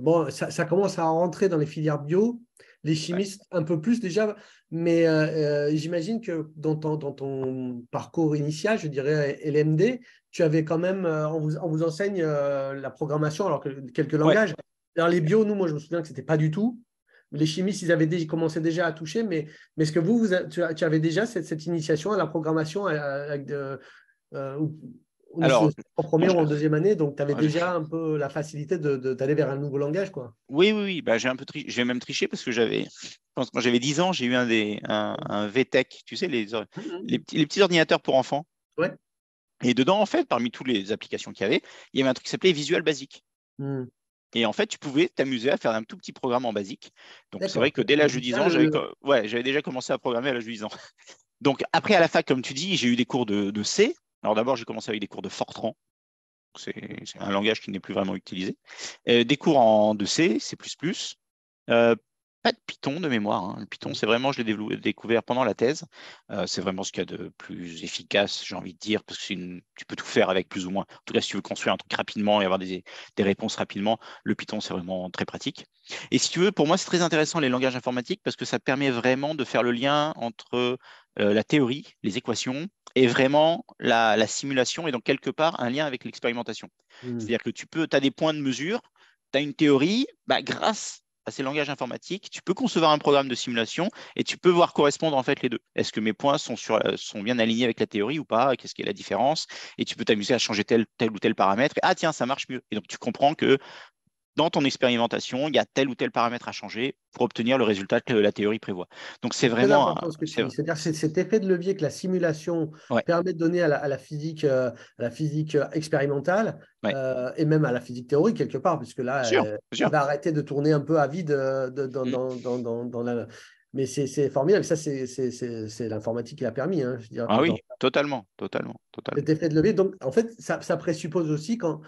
bon, ça, ça, commence à rentrer dans les filières bio les chimistes un peu plus déjà, mais euh, euh, j'imagine que dans ton, dans ton, parcours initial, je dirais LMD, tu avais quand même, euh, on vous, enseigne la programmation, alors que quelques langages. Alors les bio, nous, moi, je me souviens que ce n'était pas du tout. Les chimistes, ils avaient déjà, commencé déjà à toucher, mais, mais est-ce que vous, tu, avais déjà cette, initiation à la programmation avec de, en première ou en deuxième année, donc tu avais ah, déjà un peu la facilité d'aller de, vers un nouveau langage, quoi. Oui, oui, oui. Bah, j'ai un peu j'ai même triché parce que j'avais, quand j'avais 10 ans, j'ai eu un des, un, VTech, tu sais, les, mm-hmm. les, petits, ordinateurs pour enfants. Et dedans, en fait, parmi toutes les applications qu'il y avait, il y avait un truc qui s'appelait Visual Basic. Mm. Et en fait, tu pouvais t'amuser à faire un tout petit programme en basique. Donc, c'est vrai que dès l'âge de 10 ans, j'avais déjà commencé à programmer à l'âge de 10 ans. Donc, après, à la fac, comme tu dis, j'ai eu des cours de, de C, alors d'abord, j'ai commencé avec des cours de Fortran. C'est un langage qui n'est plus vraiment utilisé. Euh, des cours en 2 C, C++, euh, pas de Python de mémoire. Hein. Le Python, c'est vraiment, je l'ai découvert pendant la thèse. Euh, c'est vraiment ce qu'il y a de plus efficace, j'ai envie de dire, parce que tu peux tout faire avec plus ou moins. En tout cas, si tu veux construire un truc rapidement et avoir des, des réponses rapidement, le Python, c'est vraiment très pratique. Et si tu veux, pour moi, c'est très intéressant les langages informatiques parce que ça permet vraiment de faire le lien entre euh, la théorie, les équations, et vraiment la, simulation et donc quelque part un lien avec l'expérimentation. Mmh. C'est-à-dire que tu peux, tu as des points de mesure, tu as une théorie, bah, grâce à ces langages informatiques, tu peux concevoir un programme de simulation et tu peux voir correspondre en fait les deux. Est-ce que mes points sont, sur, euh, sont bien alignés avec la théorie ou pas Qu'est-ce qui est la différence Et tu peux t'amuser à changer tel, tel ou tel paramètre. ah tiens, ça marche mieux. Et donc tu comprends que dans ton expérimentation, il y a tel ou tel paramètre à changer pour obtenir le résultat que la théorie prévoit. Donc c'est vraiment... C'est-à-dire cet effet de levier que la simulation permet de donner à la, physique, à la physique euh, euh, expérimentale euh, et même à la physique théorique quelque part, puisque là, elle, va arrêter de tourner un peu à vide mm. dans, la... Mais c'est formidable, ça c'est l'informatique qui l'a permis. Hein, je ah oui, totalement, totalement, Cet effet de levier, donc en fait, ça présuppose aussi quand,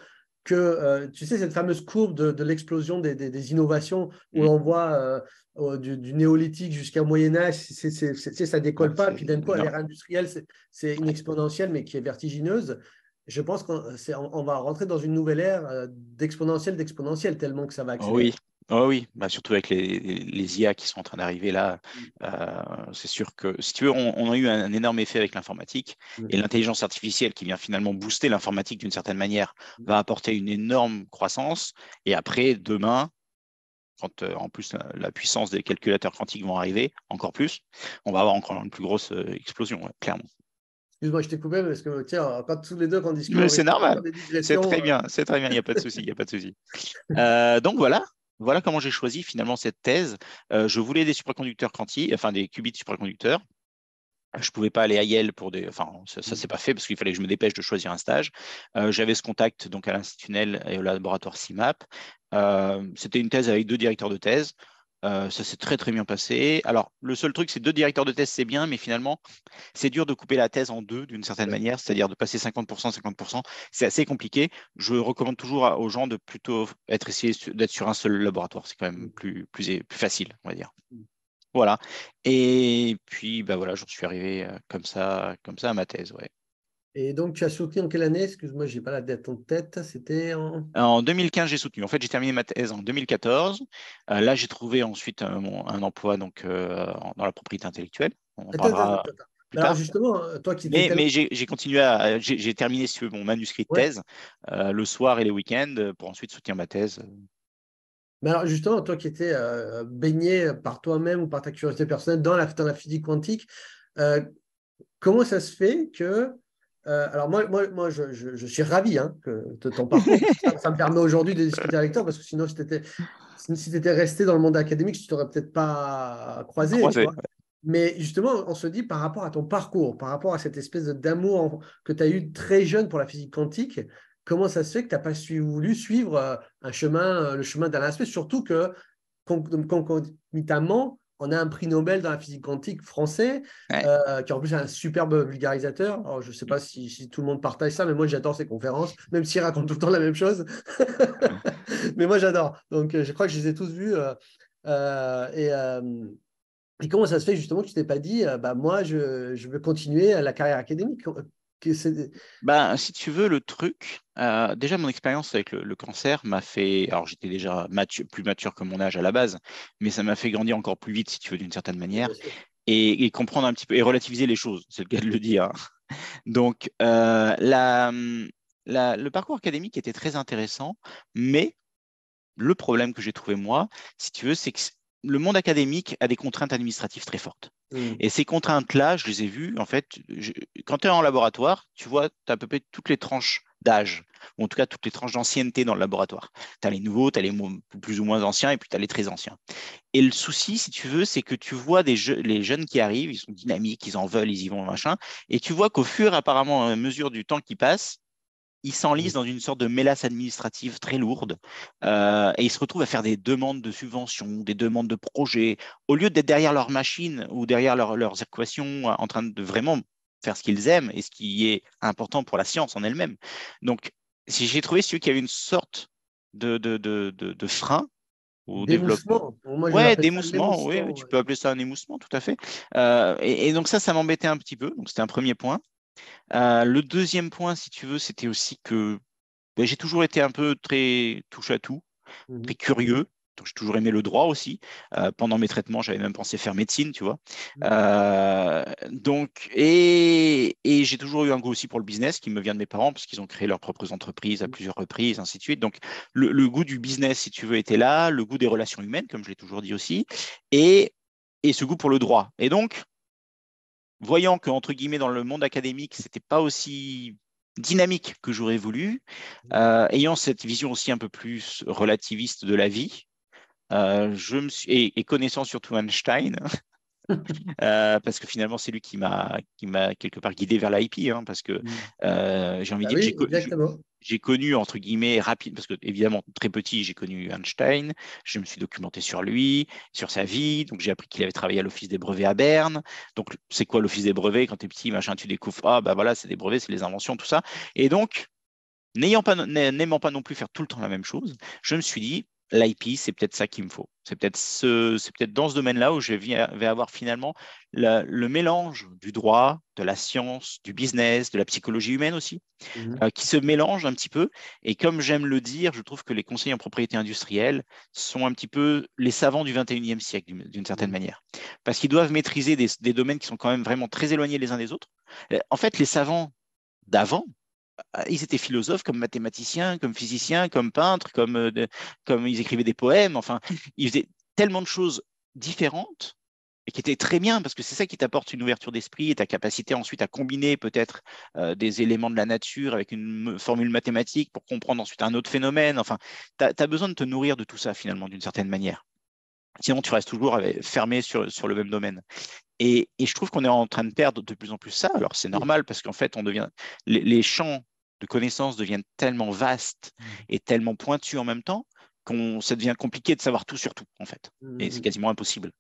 que, euh, tu sais, cette fameuse courbe de, l'explosion des, innovations où mm. l'on on voit euh, du, néolithique jusqu'au Moyen-Âge, c'est, c'est, ça décolle ah, pas, puis d'un coup, l'ère industrielle, c'est une exponentielle, mais qui est vertigineuse. Je pense qu'on va rentrer dans une nouvelle ère d'exponentielle, euh, d'exponentielle, tellement que ça va ah accélérer oui, bah, surtout avec les, IA qui sont en train d'arriver là, mm. euh, c'est sûr que, si tu veux, on, a eu un, énorme effet avec l'informatique et l'intelligence artificielle qui vient finalement booster l'informatique d'une certaine manière mm. va apporter une énorme croissance. Et après, demain, quand euh, en plus la, puissance des calculateurs quantiques vont arriver encore plus, on va avoir encore une plus grosse euh, explosion, clairement. Excuse-moi, je t'ai coupé parce que tiens, pas tous les deux qu'on discute. C'est normal. C'est très bien, c'est très bien. Il n'y a pas de souci, il de donc voilà, voilà comment j'ai choisi finalement cette thèse. Euh, je voulais des supraconducteurs quantiques, enfin des qubits supraconducteurs. Je ne pouvais pas aller à Yale pour des. Enfin, ça ne mmh. s'est pas fait parce qu'il fallait que je me dépêche de choisir un stage. Euh, j'avais ce contact donc à l'Institut Nel et au laboratoire CIMAP. Euh, c'était une thèse avec deux directeurs de thèse. Euh, ça s'est très très bien passé. Alors, le seul truc, c'est deux directeurs de thèse, c'est bien, mais finalement, c'est dur de couper la thèse en deux d'une certaine manière, c'est-à-dire de passer 50%, 50%. C'est assez compliqué. Je recommande toujours aux gens de plutôt être essayé d'être sur un seul laboratoire. C'est quand même plus, plus, plus facile, on va dire. Mm. Voilà. Et puis, je bah voilà, suis arrivé euh, comme ça, comme ça à ma thèse. Ouais. Et donc, tu as soutenu en quelle année Excuse-moi, je n'ai pas la date en tête. C'était en... En 2015, j'ai soutenu. En fait, j'ai terminé ma thèse en 2014. Euh, là, j'ai trouvé ensuite euh, un, emploi donc, euh, dans la propriété intellectuelle. On parlera... Alors justement, toi qui Mais, j'ai continué à. J'ai terminé mon manuscrit de thèse le soir et les week-ends pour ensuite soutenir ma thèse. Mais alors justement, toi qui étais baigné par toi-même ou par ta curiosité personnelle dans la, la physique quantique, comment ça se fait que euh, alors moi, je, suis ravi hein, que de ton parcours. ça, me permet aujourd'hui de discuter avec toi parce que sinon, si tu étais, resté dans le monde académique, tu t'aurais peut-être pas croisé. Mais justement, on se dit par rapport à ton parcours, par rapport à cette espèce d'amour que tu as eu très jeune pour la physique quantique, comment ça se fait que tu n'as pas voulu suivre euh, un chemin, euh, le chemin d'un Aspect, surtout que concomitamment, on a un prix Nobel dans la physique quantique français, euh, qui en plus est un superbe vulgarisateur. je ne sais pas si, tout le monde partage ça, mais moi j'adore ses conférences, même s'ils raconte tout le temps la même chose. mais moi j'adore. Donc euh, je crois que je les ai tous vus. Euh, et, comment ça se fait justement que tu t'es pas dit, bah, moi je, je veux continuer la carrière académique ben, Si tu veux, le truc, euh, déjà mon expérience avec le, cancer m'a fait, alors j'étais déjà plus mature que mon âge à la base, mais ça m'a fait grandir encore plus vite, si tu veux, d'une certaine manière, et, comprendre un petit peu, et relativiser les choses, c'est le cas de le dire. Hein. Donc, euh, la, le parcours académique était très intéressant, mais le problème que j'ai trouvé moi, si tu veux, c'est que le monde académique a des contraintes administratives très fortes. Hmm. Et ces contraintes-là, je les ai vues, en fait, quand tu es en laboratoire, tu vois, tu as à peu près toutes les tranches d'âge, ou en tout cas toutes les tranches d'ancienneté dans le laboratoire. Tu as les nouveaux, tu as les plus ou moins anciens, et puis tu as les très anciens. Et le souci, si tu veux, c'est que tu vois les jeunes qui arrivent, ils sont dynamiques, ils en veulent, ils y vont, machin, et tu vois qu'au fur, apparemment, à euh, mesure du temps qui passe, ils s'enlisent mm. dans une sorte de mélasse administrative très lourde euh, et ils se retrouvent à faire des demandes de subventions, des demandes de projets, au lieu d'être derrière leur machine ou derrière leurs équations euh, en train de vraiment faire ce qu'ils aiment et ce qui est important pour la science en elle-même. Donc, si j'ai trouvé celui qui avait une sorte de, de, de, frein au développement. Moi, ouais, démoussement, oui, tu peux appeler ça un émoussement, tout à fait. Euh, et, et, donc ça, ça m'embêtait un petit peu, donc c'était un premier point. Euh, le deuxième point, si tu veux, c'était aussi que ben, j'ai toujours été un peu très touche à tout, mmh très curieux. Donc, j'ai toujours aimé le droit aussi. Euh, pendant mes traitements, j'avais même pensé faire médecine, tu vois. Mmh. Euh, donc, et, j'ai toujours eu un goût aussi pour le business qui me vient de mes parents parce qu'ils ont créé leurs propres entreprises à mmh. plusieurs reprises, ainsi de suite. Donc, le, goût du business, si tu veux, était là, le goût des relations humaines, comme je l'ai toujours dit aussi, et, et ce goût pour le droit. Et donc, voyant que, entre guillemets, dans le monde académique, ce n'était pas aussi dynamique que j'aurais voulu, mm. euh, ayant cette vision aussi un peu plus relativiste de la vie, euh, je me et, connaissant surtout Einstein, Euh, parce que finalement, c'est lui qui m'a, quelque part guidé vers l'IP, hein, parce que mm. euh, j'ai envie bah de dire j'ai, connu, entre guillemets, rapide, parce que évidemment, très petit, j'ai connu Einstein, je me suis documenté sur lui, sur sa vie, donc j'ai appris qu'il avait travaillé à l'Office des brevets à Berne. Donc, c'est quoi l'Office des brevets quand tu es petit, machin, tu découvres, ah bah voilà, c'est des brevets, c'est les inventions, tout ça. Et donc, N'ayant pas, n'aimant pas non plus faire tout le temps la même chose, je me suis dit, l'IP, c'est peut-être ça qu'il me faut. C'est peut-être ce, c'est peut dans ce domaine-là où je vais avoir finalement le mélange du droit, de la science, du business, de la psychologie humaine aussi, mhm. euh, qui se mélange un petit peu. Et comme j'aime le dire, je trouve que les conseillers en propriété industrielle sont un petit peu les savants du 21e siècle, d'une certaine mhm. manière, parce qu'ils doivent maîtriser des, des domaines qui sont quand même vraiment très éloignés les uns des autres. Euh, en fait, les savants d'avant, euh, ils étaient philosophes comme mathématiciens, comme physiciens, comme peintres, euh, comme, ils écrivaient des poèmes. Enfin, ils faisaient tellement de choses différentes et qui étaient très bien parce que c'est ça qui t'apporte une ouverture d'esprit et ta capacité ensuite à combiner peut-être euh, des éléments de la nature avec une formule mathématique pour comprendre ensuite un autre phénomène. Enfin, tu as, besoin de te nourrir de tout ça finalement d'une certaine manière. Sinon, tu restes toujours euh, fermé sur, sur le même domaine. Et, et je trouve qu'on est en train de perdre de plus en plus ça. Alors, c'est mm. normal parce qu'en fait, on devient les, les, champs de connaissances deviennent tellement vastes mm. et tellement pointus en même temps qu'on ça devient compliqué de savoir tout sur tout, en fait. Mm, et c'est quasiment impossible.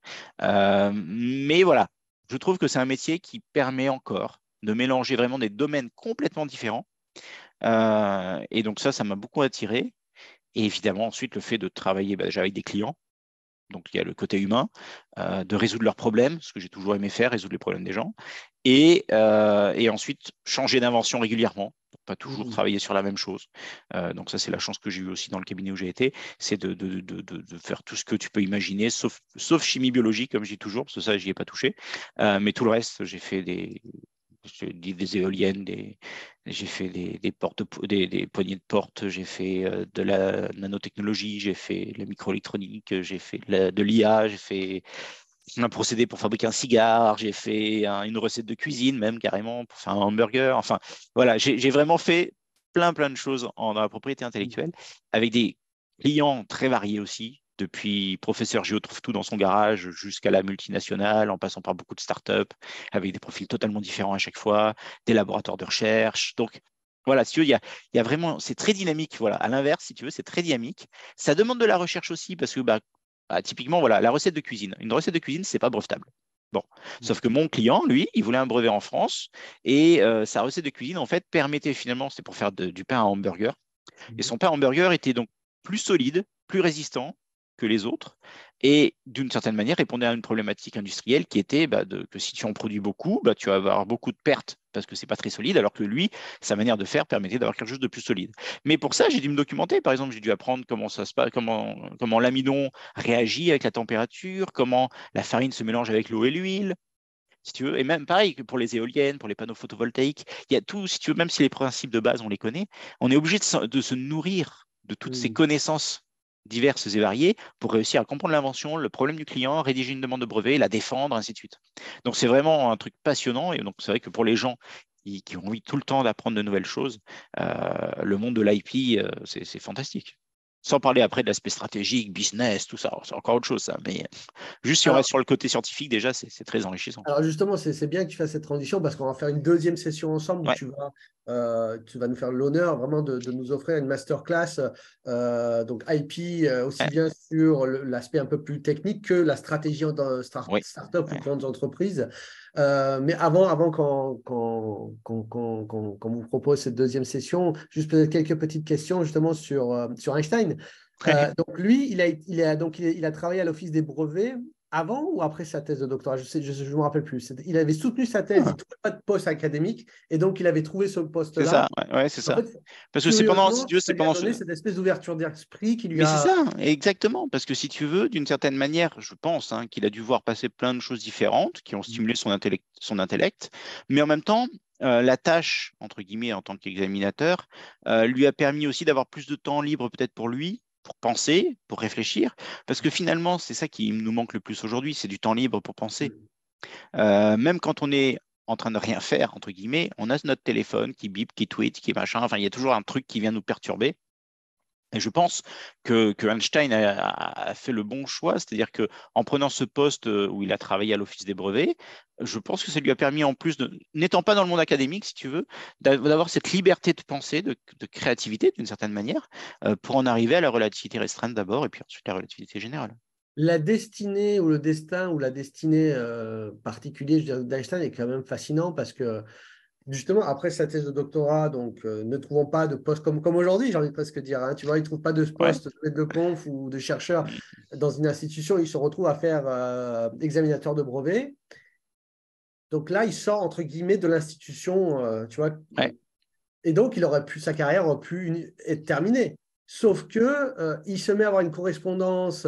Euh, mais voilà, je trouve que c'est un métier qui permet encore de mélanger vraiment des domaines complètement différents. Euh, et donc ça, ça m'a beaucoup attiré. Et évidemment, ensuite, le fait de travailler bah, déjà avec des clients, donc il y a le côté humain, euh, de résoudre leurs problèmes, ce que j'ai toujours aimé faire, résoudre les problèmes des gens, et, euh, ensuite changer d'invention régulièrement, pas toujours mmh. travailler sur la même chose. Euh, donc ça, c'est la chance que j'ai eue aussi dans le cabinet où j'ai été, c'est de, faire tout ce que tu peux imaginer, sauf, chimie biologique, comme je dis toujours, parce que ça, j'y ai pas touché, mais tout le reste, j'ai fait des, je dis des éoliennes, j'ai fait des, portes, des, poignées de porte, j'ai fait euh, de la nanotechnologie, j'ai fait de la microélectronique, j'ai fait de, l'IA, j'ai fait un procédé pour fabriquer un cigare, j'ai fait une recette de cuisine même carrément pour faire un hamburger. Enfin, voilà, j'ai, vraiment fait plein plein de choses en, dans la propriété intellectuelle avec des clients très variés aussi depuis professeur Géo trouve tout dans son garage jusqu'à la multinationale, en passant par beaucoup de startups, avec des profils totalement différents à chaque fois, des laboratoires de recherche. Donc voilà, si il y a, il y a vraiment, c'est très dynamique. Voilà, à l'inverse, si tu veux, c'est très dynamique. Ça demande de la recherche aussi parce que bah, bah typiquement, voilà, la recette de cuisine. Une recette de cuisine, c'est pas brevetable. Bon. Mmh. Sauf que mon client, lui, il voulait un brevet en France et euh, sa recette de cuisine, en fait, permettait finalement, c'est pour faire du pain à hamburger. Et mmh. son pain à hamburger était donc plus solide, plus résistant, que les autres et d'une certaine manière répondait à une problématique industrielle qui était bah, que si tu en produis beaucoup, bah, tu vas avoir beaucoup de pertes parce que c'est pas très solide, alors que lui, sa manière de faire permettait d'avoir quelque chose de plus solide. Mais pour ça, j'ai dû me documenter. Par exemple, j'ai dû apprendre comment ça se passe, comment, comment l'amidon réagit avec la température, comment la farine se mélange avec l'eau et l'huile. Si tu veux, et même pareil pour les éoliennes, pour les panneaux photovoltaïques, il y a tout, si tu veux, même si les principes de base, on les connaît, on est obligé de, se nourrir de toutes ces mmh. connaissances diverses et variées pour réussir à comprendre l'invention, le problème du client, rédiger une demande de brevet, la défendre, ainsi de suite. Donc c'est vraiment un truc passionnant et donc c'est vrai que pour les gens qui, ont envie tout le temps d'apprendre de nouvelles choses, euh, le monde de l'IP, euh, c'est fantastique. Sans parler après de l'aspect stratégique, business, tout ça. C'est encore autre chose, ça. Mais euh, juste si on reste sur le côté scientifique, déjà, c'est très enrichissant. Alors, justement, c'est bien que tu fasses cette transition parce qu'on va faire une deuxième session ensemble où tu, vas, euh, tu vas nous faire l'honneur vraiment de, nous offrir une masterclass, euh, donc IP, aussi bien sur l'aspect un peu plus technique que la stratégie startup start ou grandes entreprises. Euh, mais avant, qu'on vous propose cette deuxième session, juste peut-être quelques petites questions justement sur, euh, sur Einstein. Euh, donc lui, il a, donc il a travaillé à l'Office des brevets avant ou après sa thèse de doctorat Je ne je, me rappelle plus. Il avait soutenu sa thèse, ah. il trouvait pas de poste académique, et donc il avait trouvé ce poste-là. C'est ça, ouais, c'est ça. parce que c'est pendant, si c'est cette espèce d'ouverture d'esprit qui lui Mais a... c'est ça, exactement. Parce que si tu veux, d'une certaine manière, je pense hein, qu'il a dû voir passer plein de choses différentes qui ont mm. stimulé son intellect, son intellect. mais en même temps, euh, la tâche, entre guillemets, en tant qu'examinateur, euh, lui a permis aussi d'avoir plus de temps libre peut-être pour lui, pour penser, pour réfléchir, parce que finalement, c'est ça qui nous manque le plus aujourd'hui, c'est du temps libre pour penser. Mm. Euh, même quand on est en train de rien faire, entre guillemets, on a notre téléphone qui bip, qui tweet, qui machin, enfin, il y a toujours un truc qui vient nous perturber. Et je pense que, Einstein a, fait le bon choix, c'est-à-dire que en prenant ce poste euh, où il a travaillé à l'Office des brevets, je pense que ça lui a permis en plus, n'étant pas dans le monde académique, si tu veux, d'avoir cette liberté de pensée, de, créativité d'une certaine manière, euh, pour en arriver à la relativité restreinte d'abord et puis ensuite la relativité générale. La destinée ou le destin ou la destinée euh, particulière d'Einstein est quand même fascinant parce que justement, après sa thèse de doctorat, donc euh, ne trouvant pas de poste comme, comme aujourd'hui, j'ai envie de presque dire, hein. tu vois, il ne trouve pas de poste de conf ou de chercheur mm. dans une institution, il se retrouve à faire euh, examinateur de brevet. Donc là, il sort entre guillemets de l'institution, euh, tu vois. Et donc, il aurait pu, sa carrière aurait pu être terminée. Sauf que il se met à avoir une correspondance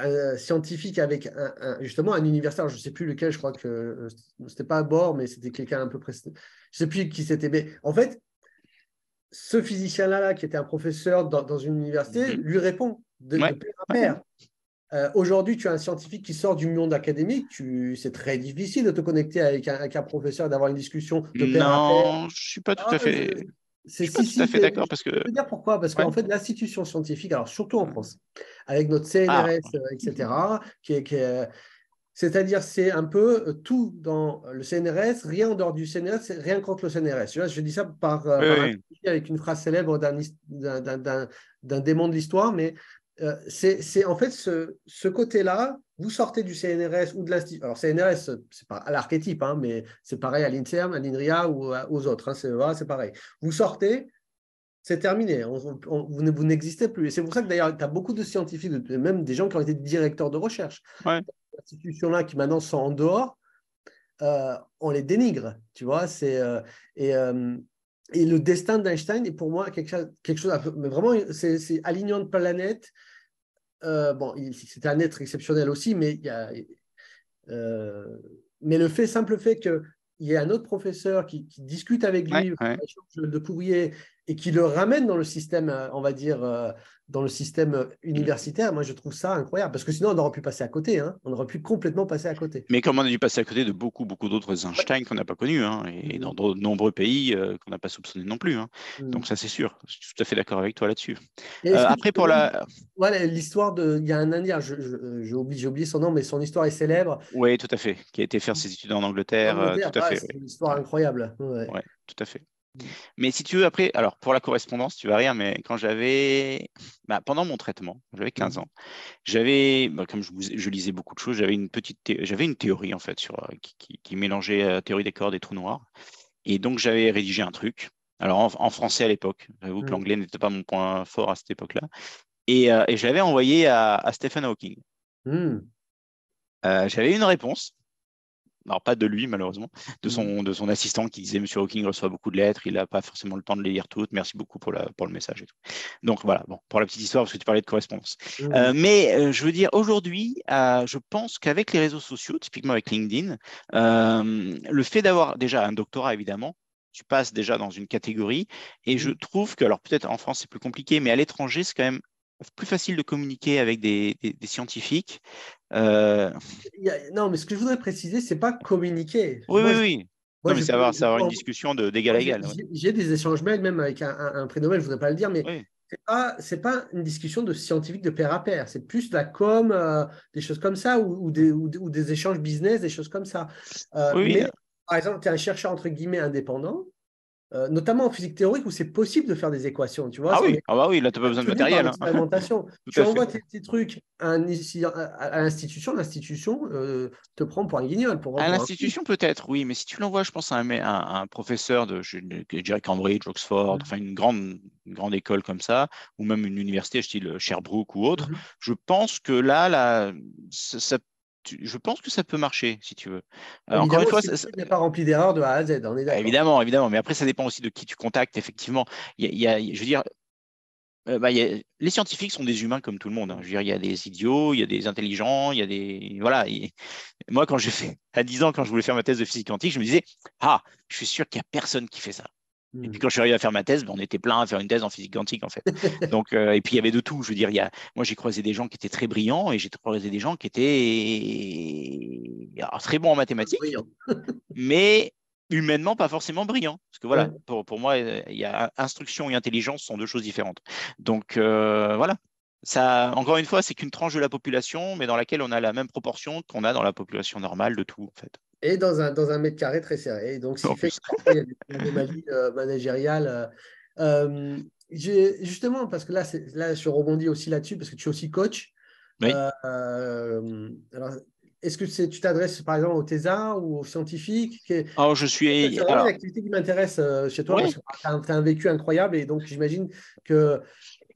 euh, scientifique avec un, justement un universitaire, je ne sais plus lequel, je crois que euh, c'était pas à bord, mais c'était quelqu'un un peu près Je ne sais plus qui c'était. Mais en fait, ce physicien-là, là, qui était un professeur dans, une université, mhm. lui répond de, père à père. Euh, aujourd'hui, tu as un scientifique qui sort du monde académique, c'est très difficile de te connecter avec un, avec un professeur, d'avoir une discussion de père non, à père. Non, je ne suis pas tout ah, à fait. C'est si, tout fait d'accord parce que. Je dire pourquoi Parce qu'en fait, l'institution scientifique, alors surtout en mmh. France, avec notre ah. CNRS, etc., euh, qui est, euh, c'est-à-dire, c'est un peu euh, tout dans le CNRS, rien en dehors du CNRS, rien contre le CNRS. Je, dis ça par, avec une phrase célèbre d'un démon de l'histoire, mais euh, c'est en fait ce, ce côté-là, vous sortez du CNRS ou de l'institut. Alors, CNRS, c'est pas à l'archétype, hein, mais c'est pareil à l'INSERM, à l'INRIA ou aux autres. Hein, c'est pareil. Vous sortez, c'est terminé. vous, vous n'existez plus. Et c'est pour ça que d'ailleurs, tu as beaucoup de scientifiques, même des gens qui ont été directeurs de recherche. Ouais. Ces institutions-là qui maintenant sont en dehors, euh, on les dénigre. Tu vois, c'est. Euh, et, et le destin d'Einstein est pour moi quelque chose, quelque chose mais vraiment, c'est alignant de planète c'est euh, bon, un être exceptionnel aussi, mais, il euh, mais le fait, simple fait qu'il y ait un autre professeur qui, discute avec lui de courrier et qui le ramène dans le système, euh, on va dire, dans le système universitaire, moi je trouve ça incroyable, parce que sinon on aurait pu passer à côté, hein. on aurait pu complètement passer à côté. Mais comme on a dû passer à côté de beaucoup, beaucoup d'autres Einstein qu'on n'a pas connus, hein, et dans de nombreux pays euh, qu'on n'a pas soupçonnés non plus. Hein. Mm. Donc ça c'est sûr, je suis tout à fait d'accord avec toi là-dessus. Euh, après pour la... Voilà, l'histoire de... Il y a un Indien, j'ai oublié, son nom, mais son histoire est célèbre. Oui, tout à fait, qui a été faire mm. ses études en Angleterre, tout à fait. C'est une histoire incroyable. Oui, tout à fait. Mais si tu veux, après, alors pour la correspondance, tu vas rire, mais quand j'avais, bah, pendant mon traitement, j'avais 15 mhm. ans, j'avais, bah, comme je, je, lisais beaucoup de choses, j'avais une petite, j'avais une théorie en fait sur, euh, qui, mélangeait euh, théorie des cordes et trous noirs. Et donc j'avais rédigé un truc. Alors en, français à l'époque, j'avoue que mhm. l'anglais n'était pas mon point fort à cette époque-là. Et, euh, je l'avais envoyé à, Stephen Hawking. Hmm. j'avais une réponse alors pas de lui malheureusement, de son, mm. de son assistant qui disait Monsieur Hawking reçoit beaucoup de lettres, il n'a pas forcément le temps de les lire toutes, merci beaucoup pour, la, pour le message. Donc voilà, bon, pour la petite histoire, parce que tu parlais de correspondance. Mm. Euh, mais euh, je veux dire, aujourd'hui, euh, je pense qu'avec les réseaux sociaux, typiquement avec LinkedIn, le fait d'avoir déjà un doctorat évidemment, tu passes déjà dans une catégorie, et je mm. trouve que, alors peut-être en France c'est plus compliqué, mais à l'étranger c'est quand même plus facile de communiquer avec des scientifiques euh, non, mais ce que je voudrais préciser, c'est pas communiquer. Oui, oui, oui. Moi, non, mais savoir, une discussion d'égal à égal. J'ai des échanges mails, même avec un, un, un je voudrais pas le dire, mais c'est ce n'est pas, une discussion de scientifique de pair à pair. C'est plus de la com, euh, des choses comme ça, ou, ou, des, échanges business, des choses comme ça. Euh, par exemple, tu es un chercheur entre guillemets indépendant, euh, notamment en physique théorique où c'est possible de faire des équations, tu vois. Ah oui, ah bah oui là, tu n'as pas besoin de matériel. Hein. tu envoies tes, petits trucs à, l'institution, l'institution euh, te prend pour un guignol. Pour à l'institution, peut-être, oui, mais si tu l'envoies, je pense, à un, un professeur de je, Cambridge, Oxford, mm. enfin une grande, grande école comme ça, ou même une université, je style Sherbrooke ou autre, mm-hmm. je pense que là, là ça, peut je pense que ça peut marcher, si tu veux. Euh, encore une fois, ça n'est pas rempli d'erreurs de A à Z. évidemment, évidemment. Mais après, ça dépend aussi de qui tu contactes. Effectivement, je veux dire, euh, bah, les scientifiques sont des humains comme tout le monde. Hein. Je veux dire, il y a des idiots, il y a des intelligents, il y a des. Voilà. moi, quand j'ai fait, à 10 ans, quand je voulais faire ma thèse de physique quantique, je me disais, ah, je suis sûr qu'il n'y a personne qui fait ça. Et hmm. puis quand je suis arrivé à faire ma thèse, ben, on était plein à faire une thèse en physique quantique en fait. Donc euh, et puis il y avait de tout. Je veux moi j'ai croisé des gens qui étaient très brillants et j'ai croisé des gens qui étaient très bons en mathématiques, mais humainement pas forcément brillants. Parce que voilà, pour, moi, il y a instruction et intelligence sont deux choses différentes. Donc euh, voilà. Ça, encore une fois, c'est qu'une tranche de la population, mais dans laquelle on a la même proportion qu'on a dans la population normale de tout en fait. Et dans un, dans un mètre carré très serré. donc, c'est fait qu'il y a des anomalies euh, managériales. Euh, euh, justement, parce que là, là, je rebondis aussi là-dessus, parce que tu es aussi coach. Oui. alors, est-ce que tu t'adresses par exemple aux thésards ou aux scientifiques alors, ah, je suis. C'est vraiment l'activité qui m'intéresse chez toi, parce que tu as, un vécu incroyable, et donc j'imagine que.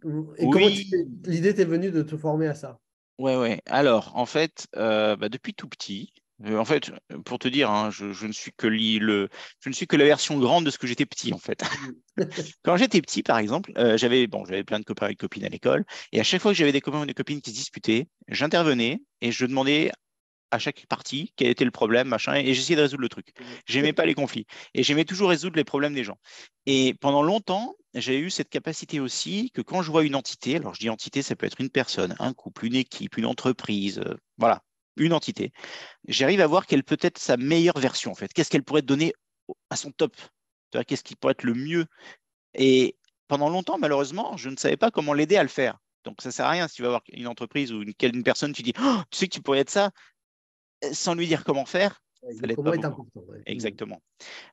Mm, et oui. l'idée t'est venue de te former à ça Oui, oui. Alors, en fait, bah, depuis tout petit, euh, en fait, pour te dire, hein, je, ne suis que la version grande de ce que j'étais petit, en fait. Quand j'étais petit, par exemple, euh, j'avais bon, plein de copains et de copines à l'école, et à chaque fois que j'avais des copains ou des copines qui se disputaient, j'intervenais et je demandais à chaque partie quel était le problème, machin, et j'essayais de résoudre le truc. J'aimais pas les conflits et j'aimais toujours résoudre les problèmes des gens. Et pendant longtemps, j'ai eu cette capacité aussi que quand je vois une entité, alors je dis entité, ça peut être une personne, un couple, une équipe, une entreprise, euh, voilà, une entité, j'arrive à voir quelle peut être sa meilleure version, en fait. Qu'est-ce qu'elle pourrait donner à son top Qu'est-ce qui pourrait être le mieux Et pendant longtemps, malheureusement, je ne savais pas comment l'aider à le faire. Donc, ça ne sert à rien si tu vas voir une entreprise ou une, personne, tu dis oh, Tu sais que tu pourrais être ça, euh, sans lui dire comment faire. important. Exactement.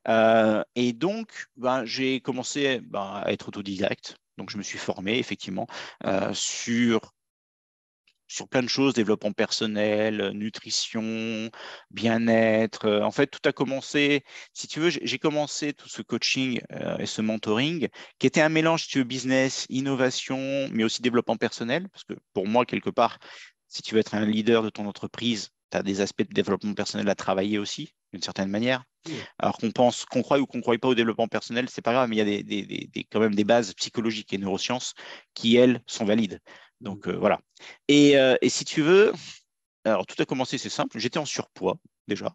Euh, et donc, ben, j'ai commencé ben, à être autodidacte. Donc, je me suis formé effectivement euh, sur sur plein de choses, développement personnel, euh, nutrition, bien-être. Euh, en fait, tout a commencé, si tu veux, j'ai commencé tout ce coaching euh, et ce mentoring qui était un mélange, si tu business, innovation, mais aussi développement personnel, parce que pour moi, quelque part, si tu veux être un leader de ton entreprise, tu as des aspects de développement personnel à travailler aussi, d'une certaine manière. Alors qu'on pense, qu'on croit ou qu'on ne croit pas au développement personnel, c'est pas grave, mais il y a quand même des bases psychologiques et neurosciences qui, elles, sont valides. Donc euh, voilà. Euh, et, si tu veux, alors tout a commencé, c'est simple. J'étais en surpoids déjà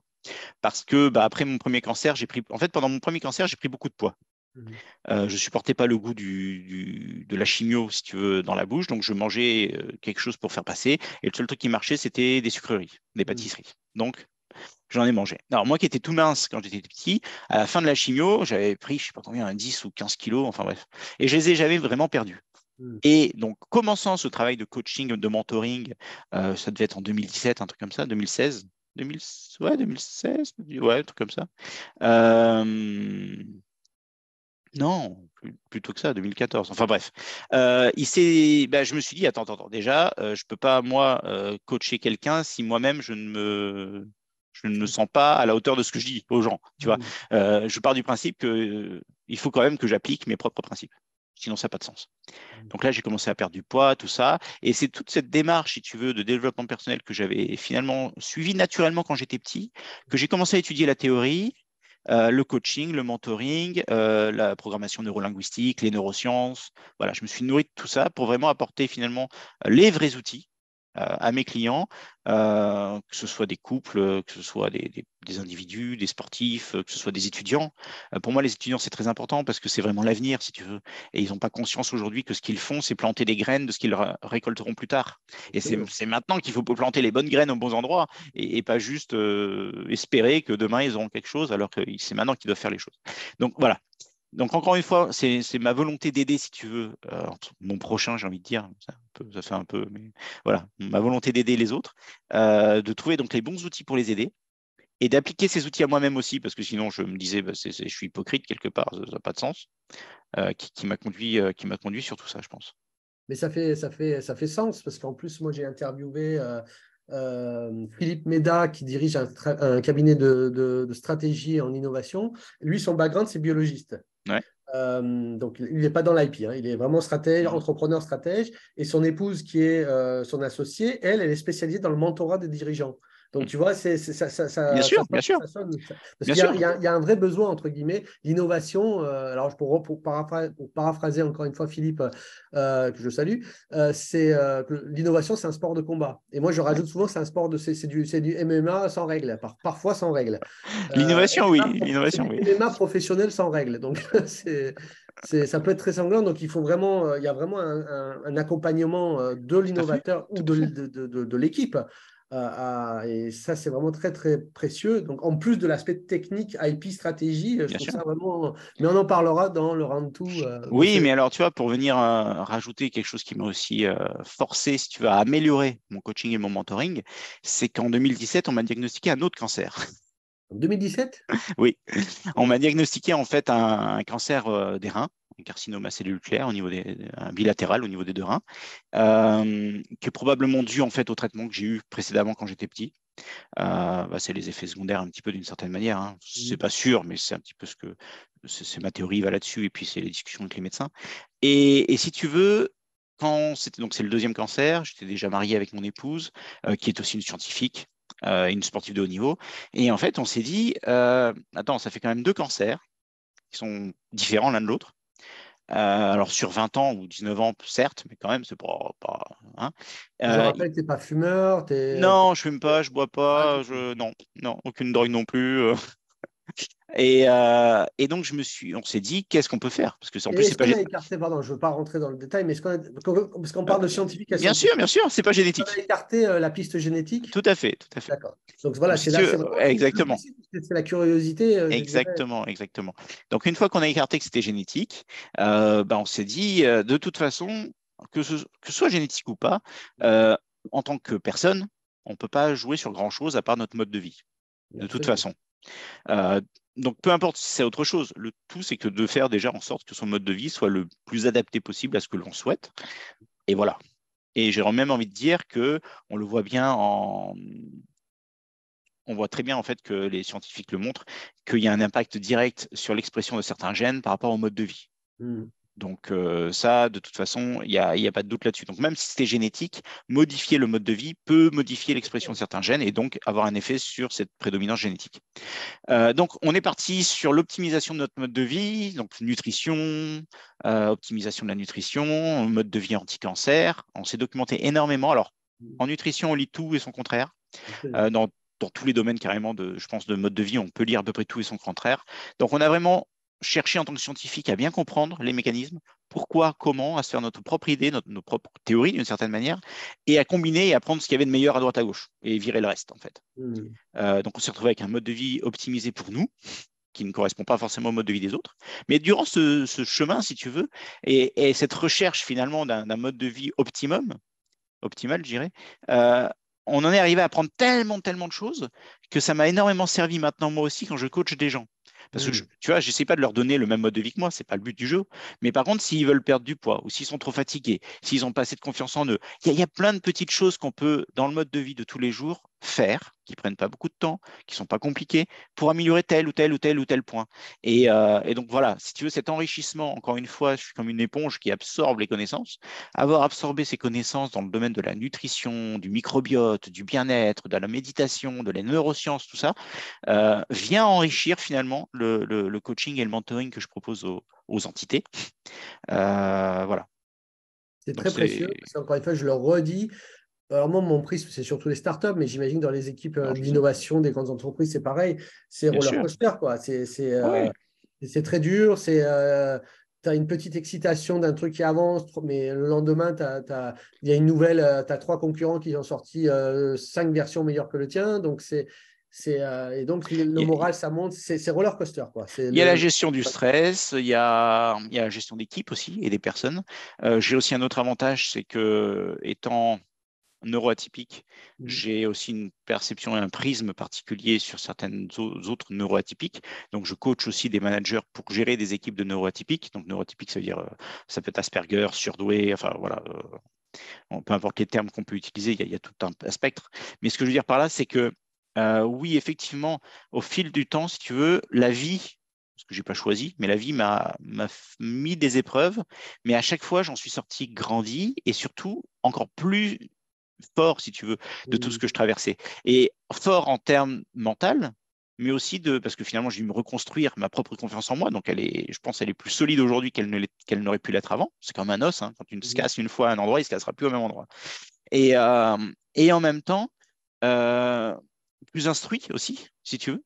parce que bah, après mon premier cancer, j'ai pris, en fait, pendant mon premier cancer, j'ai pris beaucoup de poids. Je mmh. euh, je supportais pas le goût du, de la chimio, si tu veux, dans la bouche, donc je mangeais quelque chose pour faire passer. Et le seul truc qui marchait, c'était des sucreries, des mmh. pâtisseries. Donc j'en ai mangé. Alors moi qui étais tout mince quand j'étais petit, à la fin de la chimio, j'avais pris, je sais pas combien, un 10 ou 15 kilos, enfin bref. Et je les ai jamais vraiment perdus. Hmm. Et donc, commençant ce travail de coaching, de mentoring, euh, ça devait être en 2017, un truc comme ça, 2016, ouais, 2016, ouais, un truc comme ça. Euh, non, plutôt que ça, 2014. Enfin bref, euh, il ben, je me suis dit, attends, attends, déjà, je ne peux pas, moi, coacher quelqu'un si moi-même, je ne me je ne me sens pas à la hauteur de ce que je dis aux gens. Tu vois, hmm. je pars du principe qu'il faut quand même que j'applique mes propres principes. Sinon, ça n'a pas de sens. Mm. Donc là, j'ai commencé à perdre du poids, tout ça. Et c'est toute cette démarche, si tu veux, de développement personnel que j'avais finalement suivi naturellement quand j'étais petit, que j'ai commencé à étudier la théorie, euh, le coaching, le mentoring, euh, la programmation neurolinguistique, les neurosciences. Voilà, je me suis nourri de tout ça pour vraiment apporter finalement euh, les vrais outils euh, à mes clients, euh, que ce soit des couples, que ce soit des, individus, des sportifs, que ce soit des étudiants. Euh, pour moi, les étudiants, c'est très important parce que c'est vraiment l'avenir, si tu veux. Et ils n'ont pas conscience aujourd'hui que ce qu'ils font, c'est planter des graines de ce qu'ils récolteront plus tard. Et c'est maintenant qu'il faut planter les bonnes graines aux bons endroits et, et pas juste espérer que demain, ils auront quelque chose alors que c'est maintenant qu'ils doivent faire les choses. Donc voilà, donc, encore une fois, c'est ma volonté d'aider, si tu veux, euh, mon prochain, j'ai envie de dire, ça, fait un peu, mais voilà, ma volonté d'aider les autres, euh, de trouver donc les bons outils pour les aider et d'appliquer ces outils à moi-même aussi, parce que sinon, je me disais, bah, je suis hypocrite quelque part, ça n'a pas de sens, euh, qui, m'a conduit, qui conduit sur tout ça, je pense. Mais ça fait, ça fait, ça fait sens, parce qu'en plus, moi, j'ai interviewé. Philippe Méda, qui dirige un, cabinet de, stratégie en innovation, lui, son background, c'est biologiste. Euh, donc, il n'est pas dans l'IP, hein. il est vraiment stratège, entrepreneur stratège. Et son épouse, qui est euh, son associée, elle, elle est spécialisée dans le mentorat des dirigeants. Donc, mm. tu vois, c'est, ça, ça, ça, Bien sûr, bien sûr. parce qu'il y, a un vrai besoin, entre guillemets, d'innovation. Euh, alors, pour, pour, paraphraser, encore une fois Philippe, euh, euh, que je salue, c'est l'innovation, c'est un sport de combat. Et moi, je rajoute souvent, c'est un sport de. C'est du, MMA sans règles, parfois sans règles. L'innovation, oui. L'innovation, MMA professionnel sans règles. Donc, c'est ça peut être très sanglant. Donc, il faut vraiment, il y a vraiment un, accompagnement de l'innovateur ou de, de, de l'équipe et ça, c'est vraiment très, très précieux. Donc, en plus de l'aspect technique, IP, stratégie, euh, je trouve ça vraiment. Mais on en parlera dans le round 2. Euh, oui, mais alors, tu vois, pour venir euh, rajouter quelque chose qui m'a aussi forcé, si tu veux, à améliorer mon coaching et mon mentoring, c'est qu'en 2017, on m'a diagnostiqué un autre cancer. En 2017 Oui. On m'a diagnostiqué en fait un cancer des reins un carcinoma cellulaire au niveau des, bilatéral au niveau des deux reins, euh, qui est probablement dû en fait au traitement que j'ai eu précédemment quand j'étais petit. Euh, bah, c'est les effets secondaires un petit peu d'une certaine manière. Ce hein. mmh. C'est pas sûr, mais c'est un petit peu ce que c'est ma théorie va là-dessus et puis c'est les discussions avec les médecins. Et, si tu veux, quand c'était donc c'est le deuxième cancer, j'étais déjà marié avec mon épouse euh, qui est aussi une scientifique. et une sportive de haut niveau. Et en fait, on s'est dit, attends, ça fait quand même deux cancers qui sont différents l'un de l'autre. Euh, alors sur 20 ans ou 19 ans, certes, mais quand même, c'est pas. Hein. je euh, rappelle que tu pas fumeur. Euh, non, je fume pas, je bois ah, pas, non, aucune drogue non plus. Euh, et, donc, je me suis, on s'est dit, qu'est-ce qu'on peut faire Parce que en plus, c'est pas. Écarté, je veux pas rentrer dans le détail, mais parce qu'on parle de scientifique. bien sûr, bien sûr, c'est pas génétique. On a écarté euh, la piste génétique. Tout à fait, tout à fait. voilà, c'est euh, Exactement. C'est la curiosité. exactement, exactement. Donc une fois qu'on a écarté que c'était génétique, ben, on s'est dit, de toute façon, que que ce soit génétique ou pas, en tant que personne, on ne peut pas jouer sur grand chose à part notre mode de vie de toute façon. Euh, donc peu importe si c'est autre chose, le tout c'est que de faire déjà en sorte que son mode de vie soit le plus adapté possible à ce que l'on souhaite. Et voilà. Et j'ai même envie de dire que on le voit bien en on voit très bien en fait que les scientifiques le montrent qu'il y a un impact direct sur l'expression de certains gènes par rapport au mode de vie. Hmm. Donc euh, ça, de toute façon, il n'y a, pas de doute là-dessus. Donc même si c'était génétique, modifier le mode de vie peut modifier l'expression de certains gènes et donc avoir un effet sur cette prédominance génétique. Euh, donc on est parti sur l'optimisation de notre mode de vie, donc nutrition, euh, optimisation de la nutrition, mode de vie anti-cancer. On s'est documenté énormément. Alors en nutrition, on lit tout et son contraire. dans tous les domaines carrément de, je pense, de mode de vie, on peut lire à peu près tout et son contraire. Donc on a vraiment chercher en tant que scientifique à bien comprendre les mécanismes, pourquoi, comment, à se faire notre propre idée, notre, nos propres théories d'une certaine manière, et à combiner et à prendre ce qu'il y avait de meilleur à droite à gauche et virer le reste en fait. Mmh. Euh, donc on s'est retrouvé avec un mode de vie optimisé pour nous, qui ne correspond pas forcément au mode de vie des autres. Mais durant ce, chemin, si tu veux, et, cette recherche finalement d'un mode de vie optimum, optimal, je dirais, euh, on en est arrivé à apprendre tellement, tellement de choses que ça m'a énormément servi maintenant moi aussi quand je coach des gens. Parce que, mmh. tu vois, je n'essaie pas de leur donner le même mode de vie que moi, ce n'est pas le but du jeu. Mais par contre, s'ils veulent perdre du poids, ou s'ils sont trop fatigués, s'ils n'ont pas assez de confiance en eux, il y, a plein de petites choses qu'on peut, dans le mode de vie de tous les jours, faire, qui ne prennent pas beaucoup de temps, qui ne sont pas compliqués, pour améliorer tel ou tel ou tel ou tel point. Euh, et, donc voilà, si tu veux cet enrichissement, encore une fois, je suis comme une éponge qui absorbe les connaissances. Avoir absorbé ces connaissances dans le domaine de la nutrition, du microbiote, du bien-être, de la méditation, de la neurosciences, tout ça, euh, vient enrichir finalement le, coaching et le mentoring que je propose aux, entités. Euh, voilà. C'est très précieux. encore une fois, je le redis, alors moi, mon prisme, c'est surtout les startups, mais j'imagine dans les équipes euh, ah, d'innovation des grandes entreprises, c'est pareil. C'est roller coaster, quoi. Euh, c'est très dur. C'est euh, tu as une petite excitation d'un truc qui avance, mais le lendemain, il y a une nouvelle, tu as trois concurrents qui ont sorti cinq versions meilleures que le tien. Donc c'est c'est et donc le moral, ça monte, c'est roller coaster. Quoi. Il y a la gestion du stress, il y a, il y a la gestion d'équipe aussi et des personnes. J'ai aussi un autre avantage, c'est que étant neuroatypique. Mmh. J'ai aussi une perception et un prisme particulier sur certaines autres neuroatypiques. Donc, je coach aussi des managers pour gérer des équipes de neuroatypiques. Donc, neuroatypique, ça veut dire, euh, ça peut être Asperger, surdoué, enfin voilà, euh, on, peu importe les termes qu'on peut utiliser, il y, a, tout un spectre. Mais ce que je veux dire par là, c'est que euh, oui, effectivement, au fil du temps, si tu veux, la vie, ce que j'ai pas choisi, mais la vie m'a mis des épreuves, mais à chaque fois, j'en suis sorti grandi et surtout encore plus fort, si tu veux, de tout ce mmh. que je traversais. Et fort en termes mental, mais aussi de parce que finalement j'ai dû me reconstruire ma propre confiance en moi donc elle est je pense elle est plus solide aujourd'hui qu'elle qu'elle n'aurait pu l'être avant c'est comme un os hein. quand une se mmh. casse une fois à un endroit il se cassera plus au même endroit et, euh, en même temps euh, plus instruit aussi si tu veux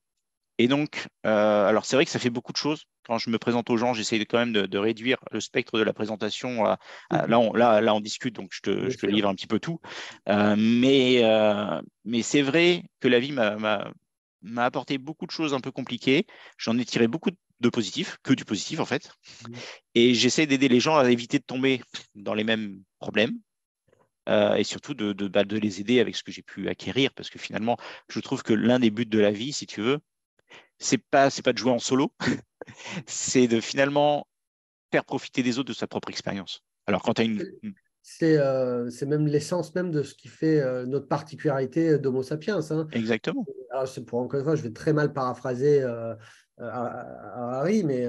et donc, euh, alors c'est vrai que ça fait beaucoup de choses. Quand je me présente aux gens, j'essaie quand même de, réduire le spectre de la présentation. Mhm. là, on, là, on discute, donc je te, livre un petit peu tout. Euh, mais euh, mais c'est vrai que la vie m'a apporté beaucoup de choses un peu compliquées. J'en ai tiré beaucoup de positifs, que du positif en fait. Mhm. Et j'essaie d'aider les gens à éviter de tomber dans les mêmes problèmes. et surtout de, bah, de, les aider avec ce que j'ai pu acquérir, parce que finalement, je trouve que l'un des buts de la vie, si tu veux, c'est pas c'est pas de jouer en solo, c'est de finalement faire profiter des autres de sa propre expérience. Alors quand tu as une c'est hmm. euh, c'est même l'essence même de ce qui fait euh, notre particularité euh, d'Homo sapiens. Hein. Exactement. Alors, pour encore une fois, je vais très mal paraphraser à, Harry, mais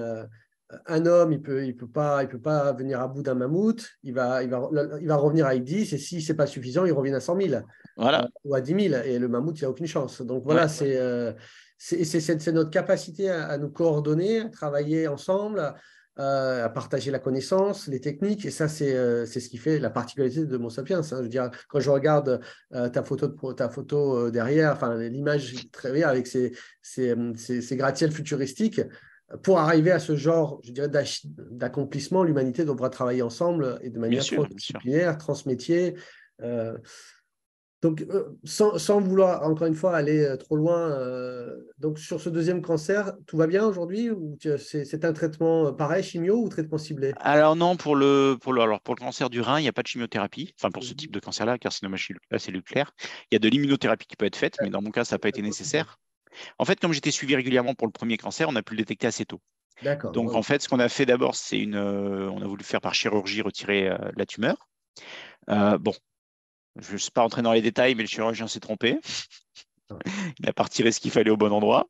un homme, il peut, il peut pas, il peut pas venir à bout d'un mammouth. Il va, il va, il va revenir à 10 et si c'est pas suffisant, il revient à 100 000 voilà. ou à 10 000 et le mammouth, il a aucune chance. Donc voilà, c'est c'est notre capacité à, nous coordonner, à travailler ensemble, à, partager la connaissance, les techniques. Et ça, c'est euh, ce qui fait la particularité de mon sapiens. Hein. Je veux dire, quand je regarde euh, ta photo, ta photo euh, derrière, enfin, l'image très bien avec ces, gratte-ciels futuristiques, pour arriver à ce genre, je dirais, d'accomplissement, l'humanité devra travailler ensemble et de manière transdisciplinaire, transmétier. Donc, euh, sans, vouloir, encore une fois, aller euh, trop loin, euh, donc sur ce deuxième cancer, tout va bien aujourd'hui ou c'est un traitement pareil, chimio ou traitement ciblé Alors non, pour le, pour alors pour le cancer du rein, il n'y a pas de chimiothérapie, enfin pour ce mhm. type de cancer-là, carcinoma à cellule Il y a de l'immunothérapie qui peut être faite, mais dans mon cas, ça n'a pas été nécessaire. En fait, comme j'étais suivi régulièrement pour le premier cancer, on a pu le détecter assez tôt. D'accord. Donc en fait, ce qu'on a fait d'abord, c'est une, on a voulu faire par chirurgie retirer la tumeur. bon, je ne suis pas rentrer dans les détails, mais le chirurgien s'est trompé. Il a pas ce qu'il fallait au bon endroit.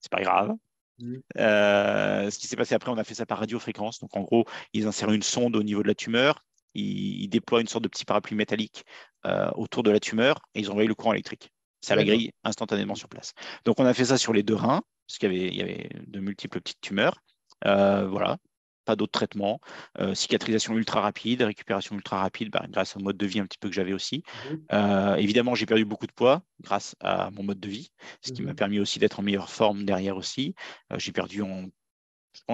C'est pas grave. Mm. Euh, ce qui s'est passé après, on a fait ça par radiofréquence. Donc, en gros, ils insèrent une sonde au niveau de la tumeur. Ils, déploient une sorte de petit parapluie métallique euh, autour de la tumeur et ils envoyé le courant électrique. Ça la grille instantanément sur place. Donc, on a fait ça sur les deux reins, parce qu'il y, avait, de multiples petites tumeurs. Euh, voilà, pas d'autres traitements. cicatrisation ultra rapide, récupération ultra rapide bah, grâce au mode de vie un petit peu que j'avais aussi. Mmh. évidemment, j'ai perdu beaucoup de poids grâce à mon mode de vie, ce qui m'a mmh. permis aussi d'être en meilleure forme derrière aussi. j'ai perdu,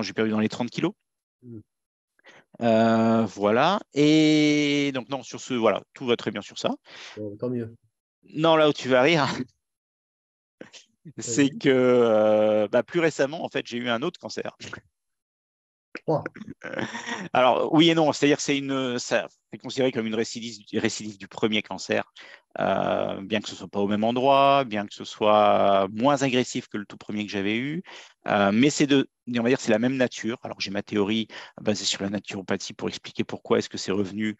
j'ai perdu dans les 30 kilos. Mmh. voilà. Et donc, non, sur ce, voilà, tout va très bien sur ça. tant mieux. Non, là où tu vas rire. C'est que bah, plus récemment, en fait, j'ai eu un autre cancer. Euh, alors, oui et non. C'est-à-dire que c'est une, considéré comme une récidive, du premier cancer, euh, bien que ce soit pas au même endroit, bien que ce soit moins agressif que le tout premier que j'avais eu. Euh, mais c'est de, on va dire, c'est la même nature. Alors, j'ai ma théorie basée sur la naturopathie pour expliquer pourquoi est-ce que c'est revenu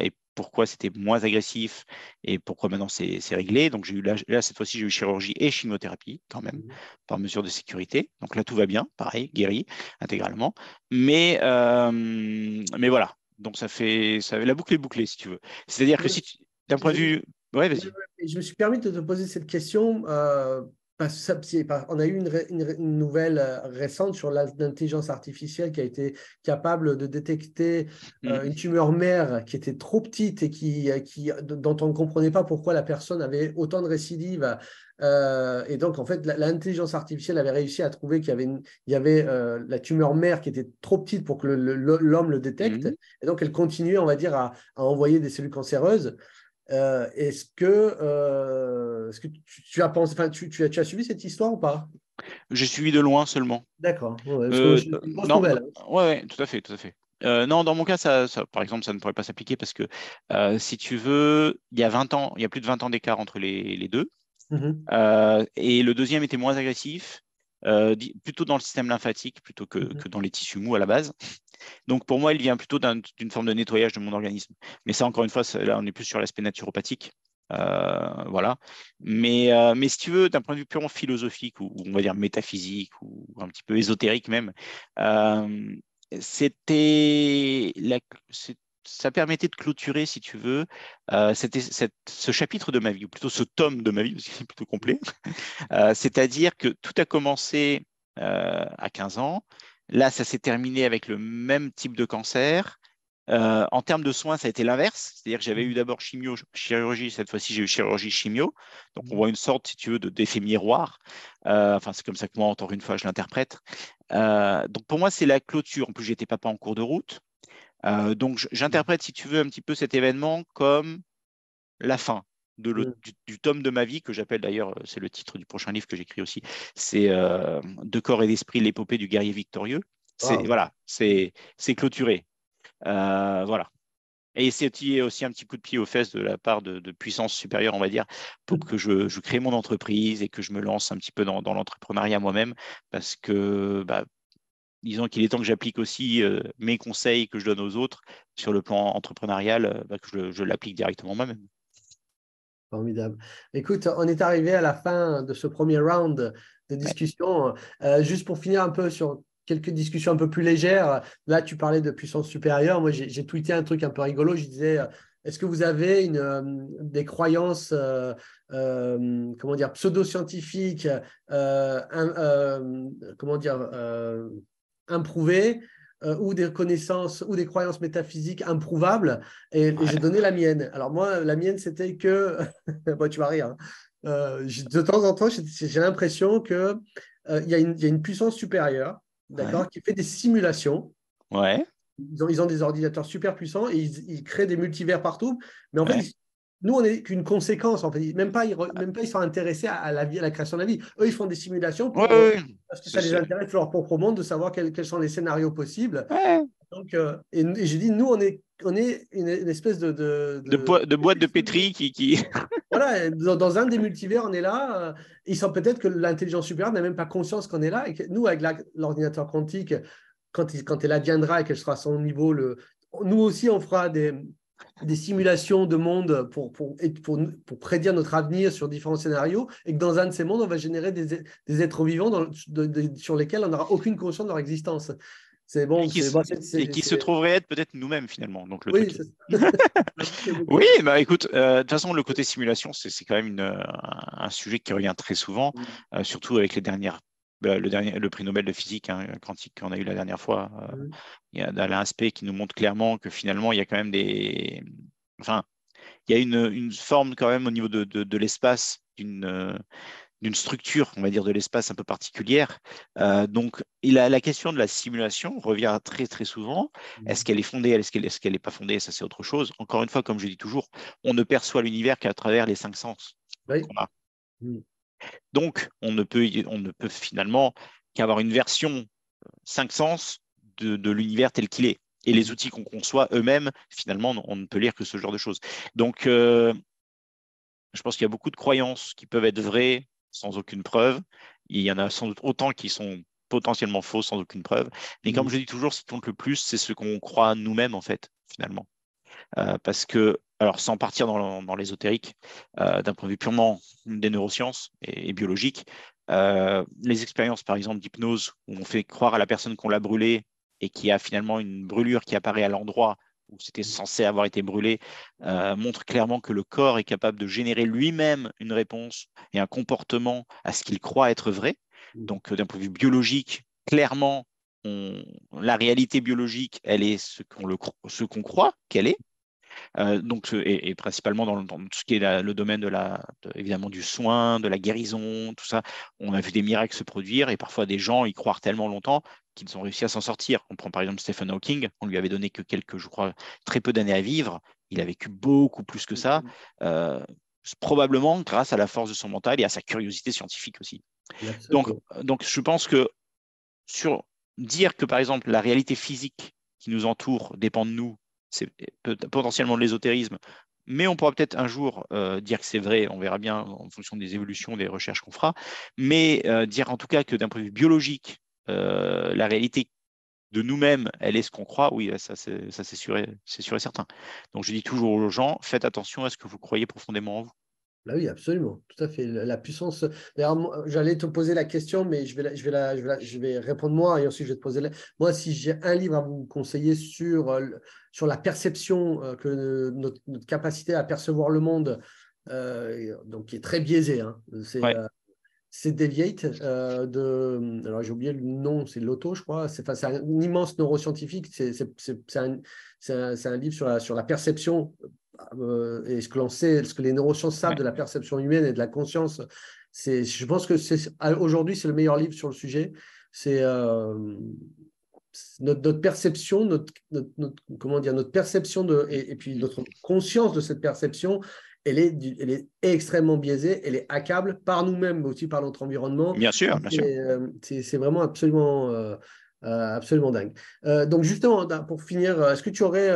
et pourquoi c'était moins agressif et pourquoi maintenant c'est réglé. Donc j'ai eu là, cette fois-ci j'ai eu chirurgie et chimiothérapie quand même mmh. par mesure de sécurité. Donc là tout va bien, pareil, guéri intégralement. Mais euh, mais voilà. Donc ça fait ça, la boucle est bouclée si tu veux. C'est-à-dire que si d'un point de vue, ouais, vas-y. Je me suis permis de te poser cette question euh, on a eu une, nouvelle euh, récente sur l'intelligence artificielle qui a été capable de détecter mm. euh, une tumeur mère qui était trop petite et qui, euh, dont on ne comprenait pas pourquoi la personne avait autant de récidives. et donc, en fait, l'intelligence artificielle avait réussi à trouver qu'il y avait, la tumeur mère qui était trop petite pour que l'homme le, détecte. Mm. Et donc, elle continuait, on va dire, à envoyer des cellules cancéreuses. Euh, est-ce que, euh, ce que tu, as pensé, tu, suivi cette histoire ou pas J'ai suivi de loin seulement. D'accord. Ouais, euh, tout à fait, tout à fait. non, dans mon cas, ça, par exemple, ça ne pourrait pas s'appliquer parce que si tu veux, il y a 20 ans, il y a plus de 20 ans d'écart entre les, deux. Mhm. et le deuxième était moins agressif, plutôt dans le système lymphatique plutôt que, mhm. que dans les tissus mous à la base. Donc pour moi, il vient plutôt d'une forme de nettoyage de mon organisme. Mais ça, encore une fois, là, on est plus sur l'aspect naturopathique. Euh, voilà. Euh, mais, si tu veux, d'un point de vue purement philosophique, ou, on va dire métaphysique, ou un petit peu ésotérique même, euh, c'était ça permettait de clôturer, si tu veux, c'était ce chapitre de ma vie, ou plutôt ce tome de ma vie, parce qu'il est plutôt complet. C'est-à-dire que tout a commencé à 15 ans. Là, ça s'est terminé avec le même type de cancer. Euh, en termes de soins, ça a été l'inverse. C'est-à-dire que j'avais eu d'abord chimio, chirurgie. Cette fois-ci, j'ai eu chirurgie, chimio. Donc, on mm. voit une sorte, si tu veux, d'effet miroir. Euh, enfin, c'est comme ça que moi, encore une fois, je l'interprète. Euh, donc, pour moi, c'est la clôture. En plus, j'étais pas en cours de route. donc, j'interprète, si tu veux, un petit peu cet événement comme la fin. Mm. du, tome de ma vie, que j'appelle d'ailleurs, euh, c'est le titre du prochain livre que j'écris aussi, c'est euh, De corps et d'esprit, l'épopée du guerrier victorieux. C'est, Voilà, c'est, c'est clôturé. Euh, voilà. Et c'est aussi un petit coup de pied aux fesses de la part de, de puissance supérieure, on va dire, pour mm. que je, crée mon entreprise et que je me lance un petit peu dans, l'entrepreneuriat moi-même, parce que bah, disons qu'il est temps que j'applique aussi mes conseils que je donne aux autres sur le plan entrepreneurial, bah, que je, je l'applique directement moi-même. Formidable. Écoute, on est arrivé à la fin de ce premier round de discussion. Euh, juste pour finir un peu sur quelques discussions un peu plus légères. Là, tu parlais de puissance supérieure. Moi, j'ai tweeté un truc un peu rigolo. Je disais, euh, est-ce que vous avez une, euh, des croyances, comment dire, pseudo-scientifiques, comment dire, improuvées euh, ou des connaissances ou des croyances métaphysiques improuvables. Et, j'ai donné la mienne. Alors moi, la mienne, c'était que... bon, tu vas rire. Hein. Euh, de temps en temps, j'ai l'impression qu'il euh, y, y, a une puissance supérieure, d'accord, qui fait des simulations. Ouais. Ils ont, ils ont, des ordinateurs super puissants et ils, créent des multivers partout. Mais en fait, nous, on n'est qu'une conséquence, en fait. Même pas, ils, ah. même pas, ils sont intéressés à, la vie, à la création de la vie. Eux, ils font des simulations parce que ça les intéresse leur propre monde de savoir quels, sont les scénarios possibles. Donc, euh, et, j'ai dit, nous, on est, on est une, espèce de de, de. boîte de pétri qui. voilà, dans, un des multivers, on est là. Euh, ils sentent peut-être que l'intelligence supérieure n'a même pas conscience qu'on est là. nous, avec l'ordinateur quantique, quand, il, quand elle adviendra et qu'elle sera à son niveau, le, nous aussi, on fera des des simulations de monde pour, pour, prédire notre avenir sur différents scénarios, et que dans un de ces mondes, on va générer des, êtres vivants sur lesquels on n'aura aucune conscience de leur existence. C'est bon. Et qui, se, bon, trouverait être peut-être nous-mêmes finalement. Donc, le oui, oui, bah écoute, euh, de toute façon, le côté simulation, c'est quand même une, euh, un sujet qui revient très souvent, euh, surtout avec les dernières bah, le, dernier, le prix Nobel de physique hein, quantique qu'on a eu la dernière fois, euh, mmh. il y a un Aspect qui nous montre clairement que finalement, il y a quand même des. Enfin, il y a une, une forme quand même au niveau de, de, l'espace, d'une. Euh, d'une structure, on va dire, de l'espace un peu particulière. Euh, donc, il a la question de la simulation revient très très souvent. Mmh. Est-ce qu'elle est fondée, est-ce qu'elle n'est qu'elle est, pas fondée Ça, c'est autre chose. Encore une fois, comme je dis toujours, on ne perçoit l'univers qu'à travers les cinq sens qu'on a. Mmh. Donc, on ne peut, finalement qu'avoir une version euh, cinq sens de, l'univers tel qu'il est. Et les outils qu'on conçoit eux-mêmes, finalement, on ne peut lire que ce genre de choses. Donc, euh, je pense qu'il y a beaucoup de croyances qui peuvent être vraies sans aucune preuve. Il y en a sans doute autant qui sont potentiellement fausses sans aucune preuve. Mais comme mm. je dis toujours, ce qui compte le plus, c'est ce qu'on croit nous-mêmes, en fait, finalement. Euh, parce que alors sans partir dans, l'ésotérique, euh, d'un point de vue purement des neurosciences et, biologiques, euh, les expériences par exemple d'hypnose où on fait croire à la personne qu'on l'a brûlée et qui a finalement une brûlure qui apparaît à l'endroit où c'était censé avoir été brûlé, euh, montrent clairement que le corps est capable de générer lui-même une réponse et un comportement à ce qu'il croit être vrai. Mmh. Donc d'un point de vue biologique, clairement, la réalité biologique, elle est ce qu'on qu'on croit qu'elle est, euh, donc, et, principalement dans, tout ce qui est le domaine de la, évidemment du soin, de la guérison, tout ça. On a vu des miracles se produire et parfois des gens y croire tellement longtemps qu'ils ont réussi à s'en sortir. On prend par exemple Stephen Hawking, on lui avait donné que quelques, je crois, très peu d'années à vivre. Il a vécu beaucoup plus que ça, mm-hmm. euh, probablement grâce à la force de son mental et à sa curiosité scientifique aussi. Donc, donc, je pense que sur dire que par exemple la réalité physique qui nous entoure dépend de nous c'est potentiellement de l'ésotérisme, mais on pourra peut-être un jour euh, dire que c'est vrai, on verra bien en fonction des évolutions, des recherches qu'on fera, mais euh, dire en tout cas que d'un point de vue biologique, euh, la réalité de nous-mêmes, elle est ce qu'on croit, oui, ça c'est sûr, et, sûr certain. Donc je dis toujours aux gens, faites attention à ce que vous croyez profondément en vous. Là, bah oui, absolument, tout à fait. La puissance. j'allais te poser la question, mais je vais, je, vais je, vais je vais répondre moi et ensuite je vais te poser. La... Moi, si j'ai un livre à vous conseiller sur sur la perception, euh, que notre, capacité à percevoir le monde, euh, donc qui est très biaisée, hein. c'est euh, Deviate, de, alors j'ai oublié le nom, c'est l'auto je crois, c'est un immense neuroscientifique, c'est un, livre sur la, perception et ce que l'on sait, ce que les neurosciences savent de la perception humaine et de la conscience, je pense que aujourd'hui, c'est le meilleur livre sur le sujet. C'est notre, notre, perception, notre, notre, comment dire, notre perception de, et, puis notre conscience de cette perception, elle est, elle est extrêmement biaisée, elle est accable par nous-mêmes, mais aussi par notre environnement. Bien sûr, bien sûr. Euh, c'est vraiment absolument, euh, euh, absolument dingue. donc justement, pour finir, est-ce que tu aurais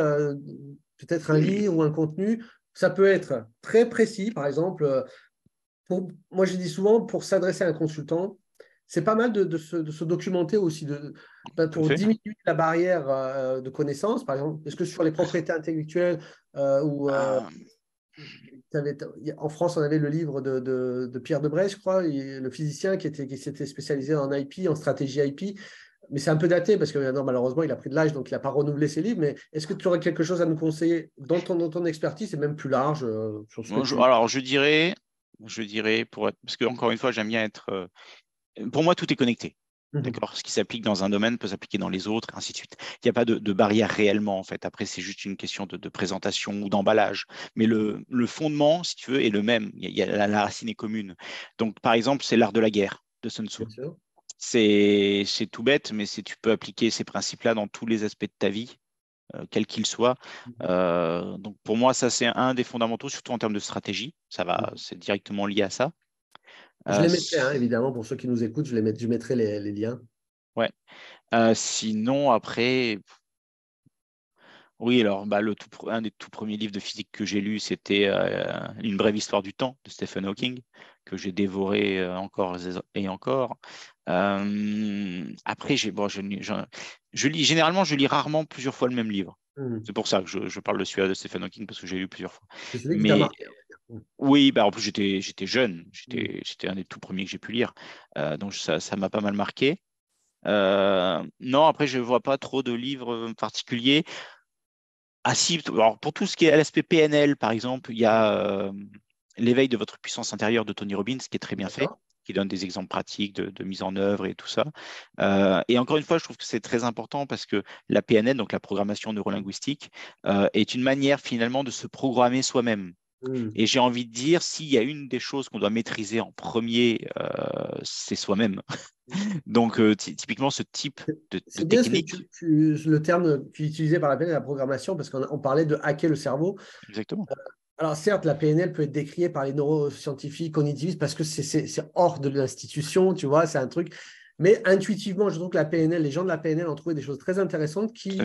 peut-être un livre ou un contenu Ça peut être très précis, par exemple. moi, je dis souvent, pour s'adresser à un consultant, c'est pas mal de, se, documenter aussi, pour diminuer la barrière euh, de connaissance, par exemple. Est-ce que sur les propriétés intellectuelles euh, ou euh, ah. en France, on avait le livre de, de Pierre Debray, je crois, le physicien qui, s'était spécialisé en IP, en stratégie IP. Mais c'est un peu daté parce que malheureusement, il a pris de l'âge, donc il n'a pas renouvelé ses livres. Mais est-ce que tu aurais quelque chose à nous conseiller dans ton, expertise et même plus large sur ce Alors, je dirais, je dirais, pour parce que encore une fois, j'aime bien être pour moi, tout est connecté. Mhm. D'accord Ce qui s'applique dans un domaine peut s'appliquer dans les autres, ainsi de suite. Il n'y a pas de, barrière réellement, en fait. Après, c'est juste une question de, présentation ou d'emballage. Mais le, le, fondement, si tu veux, est le même. Il y a, la, racine est commune. Donc, par exemple, c'est l'art de la guerre de Sun Tzu. C'est tout bête, mais tu peux appliquer ces principes-là dans tous les aspects de ta vie, euh, quels qu'ils soient. Mhm. Euh, donc pour moi, ça c'est un des fondamentaux, surtout en termes de stratégie. Ça va, mhm. c'est directement lié à ça. Je euh, les mettrai, hein, évidemment, pour ceux qui nous écoutent, je, les je mettrai les, liens. Ouais. Euh, sinon, après, oui, alors bah, le tout, un des tout premiers livres de physique que j'ai lu, c'était euh, Une brève histoire du temps de Stephen Hawking, que j'ai dévoré encore et encore. après, j'ai, bon, je, lis généralement, je lis rarement plusieurs fois le même livre. Mmh. C'est pour ça que je, parle de celui de Stephen Hawking, parce que j'ai lu plusieurs fois. Mais, hein. Mmh. Oui, bah en plus j'étais jeune, mmh. j'étais un des tout premiers que j'ai pu lire, euh, donc ça m'a pas mal marqué. Euh, non, après je ne vois pas trop de livres euh, particuliers. Ah, pour tout ce qui est à l'aspect PNL par exemple, il y a L'éveil de votre puissance intérieure de Tony Robbins qui est très bien fait qui donne des exemples pratiques de, mise en œuvre et tout ça. et encore une fois, je trouve que c'est très important parce que la PNL, donc la programmation neurolinguistique, est une manière finalement de se programmer soi-même. Mmh. Et j'ai envie de dire, s'il y a une des choses qu'on doit maîtriser en premier, euh, c'est soi-même. Mmh. Donc, euh, typiquement, ce type de, technique. le terme qui est utilisé par la PNL, la programmation, parce qu'on parlait de hacker le cerveau. Exactement. Euh, alors, certes, la PNL peut être décriée par les neuroscientifiques cognitivistes parce que c'est hors de l'institution, tu vois, c'est un truc. Mais intuitivement, je trouve que la PNL, les gens de la PNL ont trouvé des choses très intéressantes qui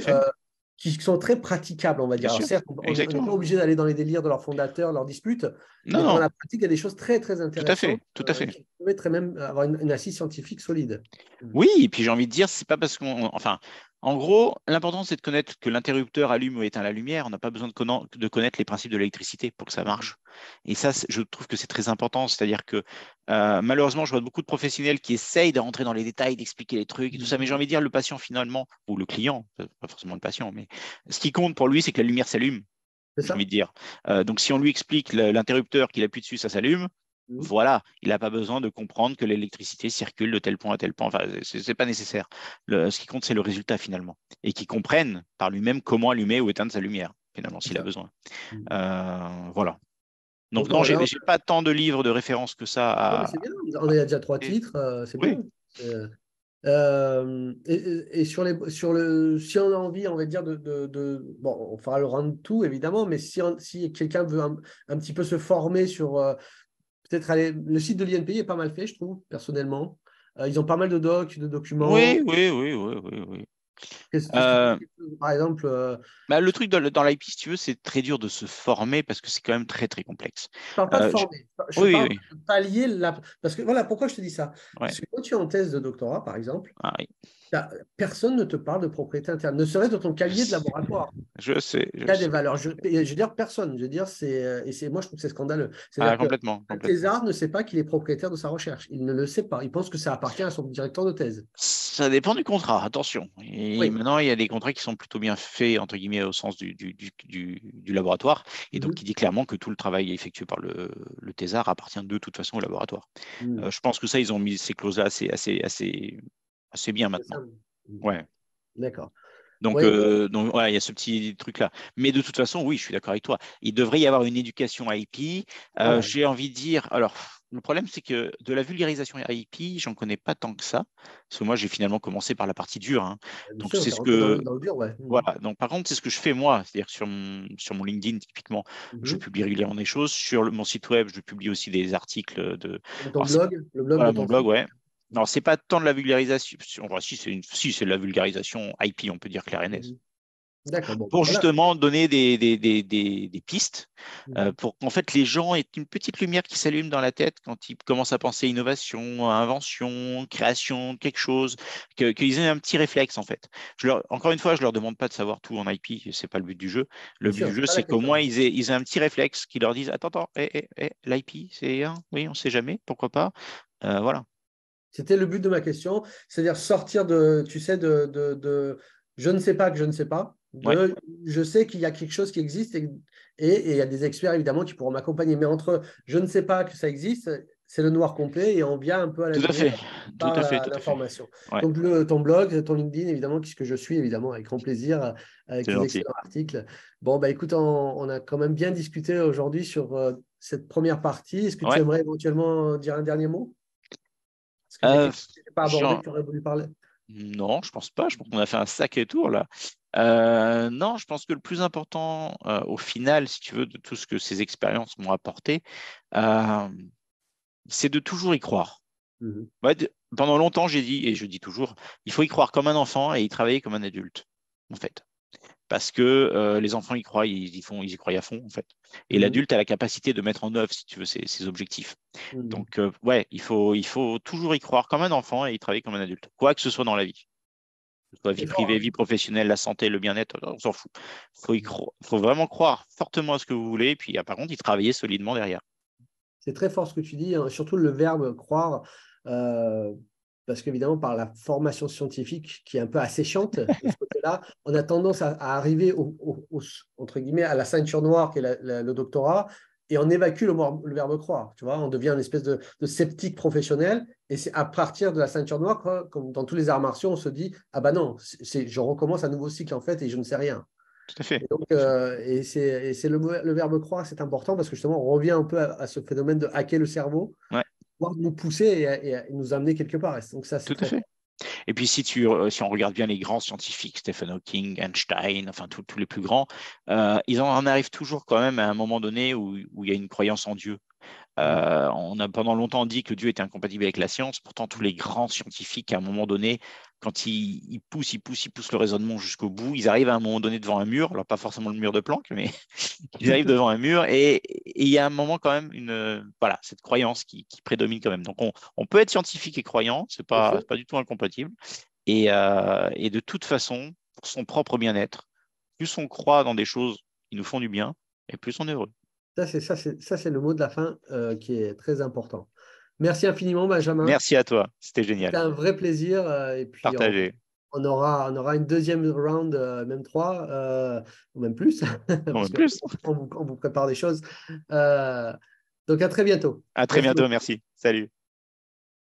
qui sont très praticables, on va dire. Alors, certes, on n'est pas obligé d'aller dans les délires de leurs fondateurs, leurs disputes. mais Dans la pratique, il y a des choses très, très intéressantes. Tout à fait, tout à fait. qui même euh, avoir une, assise scientifique solide. Oui, et puis j'ai envie de dire, c'est pas parce qu'on. Enfin, en gros, l'important, c'est de connaître que l'interrupteur allume ou éteint la lumière. On n'a pas besoin de, connaître les principes de l'électricité pour que ça marche. Et ça, je trouve que c'est très important. C'est-à-dire que euh, malheureusement, je vois beaucoup de professionnels qui essayent de rentrer dans les détails, d'expliquer les trucs et tout ça. Mais j'ai envie de dire, le patient, finalement, ou le client, euh, pas forcément le patient, mais ce qui compte pour lui, c'est que la lumière s'allume. J'ai envie de dire. Euh, donc, si on lui explique l'interrupteur qu'il appuie dessus, ça s'allume. Mmh. Voilà, il n'a pas besoin de comprendre que l'électricité circule de tel point à tel point. Enfin, ce n'est pas nécessaire. ce qui compte, c'est le résultat finalement. Et qu'il comprenne par lui-même comment allumer ou éteindre sa lumière, finalement, s'il a besoin. Mmh. Euh, voilà. Donc, non, je n'ai pas tant de livres de référence que ça. À... bien. On a déjà trois titres, euh, c'est bon. Euh, et, sur, les, sur le, si on a envie, on va dire de, bon, on fera le round tout évidemment, mais si, quelqu'un veut un, petit peu se former sur peut Le site de l'INPI est pas mal fait, je trouve, personnellement. Euh, ils ont pas mal de docs, de documents. Oui, oui, oui, oui, oui. oui. Euh, par exemple, euh, bah, le truc dans, l'IP, si tu veux, c'est très dur de se former parce que c'est quand même très très complexe. Je parle pas de former, je, ne oui, parle oui, la. Parce que voilà pourquoi je te dis ça. quand tu es en thèse de doctorat, par exemple, ah personne ne te parle de propriété interne, ne serait-ce dans ton cahier de laboratoire. Je sais. Il y a des valeurs. Je, veux dire, personne. Je veux dire, c'est, euh, et c'est, moi, je trouve que c'est scandaleux. C'est ah, ne sait pas qu'il est propriétaire de sa recherche. Il ne le sait pas. Il pense que ça appartient à son directeur de thèse. Ça dépend du contrat, attention. Et Maintenant, il y a des contrats qui sont plutôt bien faits, entre guillemets, au sens du, laboratoire, et donc mhm. il dit clairement que tout le travail effectué par le, le appartient de toute façon au laboratoire. Mhm. Euh, je pense que ça, ils ont mis ces clauses-là assez, assez, assez c'est bien maintenant. Mmh. Ouais. D'accord. Donc, euh, il y a ce petit truc-là. Mais de toute façon, oui, je suis d'accord avec toi. Il devrait y avoir une éducation IP. Euh, ah j'ai envie de dire, alors, le problème, c'est que de la vulgarisation IP, j'en connais pas tant que ça. Parce que moi, j'ai finalement commencé par la partie dure. Hein. Ah, donc, c'est ce que. Mmh. Voilà. Donc, par contre, c'est ce que je fais moi. C'est-à-dire sur sur mon LinkedIn, typiquement, je mmh. publie régulièrement des choses. Sur mon site web, je publie aussi des articles de. Ton blog, le blog, mon blog, ouais non, c'est pas tant de la vulgarisation. si, c'est de la vulgarisation IP, on peut dire claire et mmh. pour justement donner des, pistes, mmh. euh, pour qu'en fait les gens aient une petite lumière qui s'allume dans la tête quand ils commencent à penser innovation, invention, création, quelque chose, qu'ils aient un petit réflexe en fait. encore une fois, je ne leur demande pas de savoir tout en IP, ce n'est pas le but du jeu. Le but du jeu, c'est qu'au moins ils aient, un petit réflexe qui leur dise attends, attends, eh, eh, eh, l'IP, c'est un, oui, on ne sait jamais, pourquoi pas, euh, voilà. C'était le but de ma question, c'est-à-dire sortir de, tu sais, de, je ne sais pas que je ne sais pas. Je sais qu'il y a quelque chose qui existe et, il y a des experts évidemment qui pourront m'accompagner. Mais entre je ne sais pas que ça existe, c'est le noir complet et on vient un peu à la tout à fait, l'information. Donc ton blog, ton LinkedIn évidemment, qu'est-ce que je suis évidemment avec grand plaisir, euh, avec des articles. Bon bah écoute, on, a quand même bien discuté aujourd'hui sur euh, cette première partie. Est-ce que tu aimerais éventuellement dire un dernier mot est-ce que euh, pas abordé aurais voulu parler Non, je pense pas. Je pense qu'on a fait un et tour là. Euh, non, je pense que le plus important euh, au final, si tu veux, de tout ce que ces expériences m'ont apporté, c'est de toujours y croire. Mhm. pendant longtemps, j'ai dit, et je dis toujours, il faut y croire comme un enfant et y travailler comme un adulte, en fait parce que euh, les enfants y croient, ils y, font, ils y croient à fond en fait. Et mhm. l'adulte a la capacité de mettre en œuvre, si tu veux, ses, objectifs. Mhm. Donc euh, ouais, il faut, toujours y croire comme un enfant et y travailler comme un adulte, quoi que ce soit dans la vie. Que ce soit vie privée, vie professionnelle, la santé, le bien-être, on s'en fout. Mhm. Il faut, vraiment croire fortement à ce que vous voulez, et puis ah, par contre, y travailler solidement derrière. C'est très fort ce que tu dis, hein, surtout le verbe croire. Euh, parce qu'évidemment, par la formation scientifique qui est un peu asséchante, de ce côté-là, on a tendance à, arriver au, entre guillemets, à la ceinture noire qui est le doctorat, et on évacue le, verbe croire. Tu vois, on devient une espèce de, sceptique professionnel. Et c'est à partir de la ceinture noire, comme dans tous les arts martiaux, on se dit ah ben non, je recommence un nouveau cycle en fait et je ne sais rien. Tout à fait. Et euh, c'est le, verbe croire, c'est important parce que justement, on revient un peu à, ce phénomène de hacker le cerveau. Ouais pouvoir nous pousser et, nous amener quelque part. Donc ça, c'est Tout à fait. Et puis, euh, si, on regarde bien les grands scientifiques, Stephen Hawking, Einstein, enfin tous les plus grands, euh, ils en arrivent toujours quand même à un moment donné où il y a une croyance en Dieu. Euh, on a pendant longtemps dit que Dieu était incompatible avec la science. Pourtant, tous les grands scientifiques, à un moment donné, quand ils, poussent, ils poussent, ils poussent le raisonnement jusqu'au bout, ils arrivent à un moment donné devant un mur. Alors, pas forcément le mur de Planck, mais ils arrivent devant un mur. Et, il y a un moment quand même, voilà, cette croyance qui, prédomine quand même. Donc, on, peut être scientifique et croyant. Ce n'est pas, du tout incompatible. Et, euh, et de toute façon, pour son propre bien-être, plus on croit dans des choses qui nous font du bien, et plus on est heureux. Ça, c'est ça, ça, c'est le mot de la fin euh, qui est très important. Merci infiniment, Benjamin. Merci à toi. C'était génial. C'était un vrai plaisir. Euh, et puis On, aura, on aura une deuxième round, euh, même trois, ou même plus. On, vous, prépare des choses. donc à très bientôt. À très bientôt. Merci. Salut.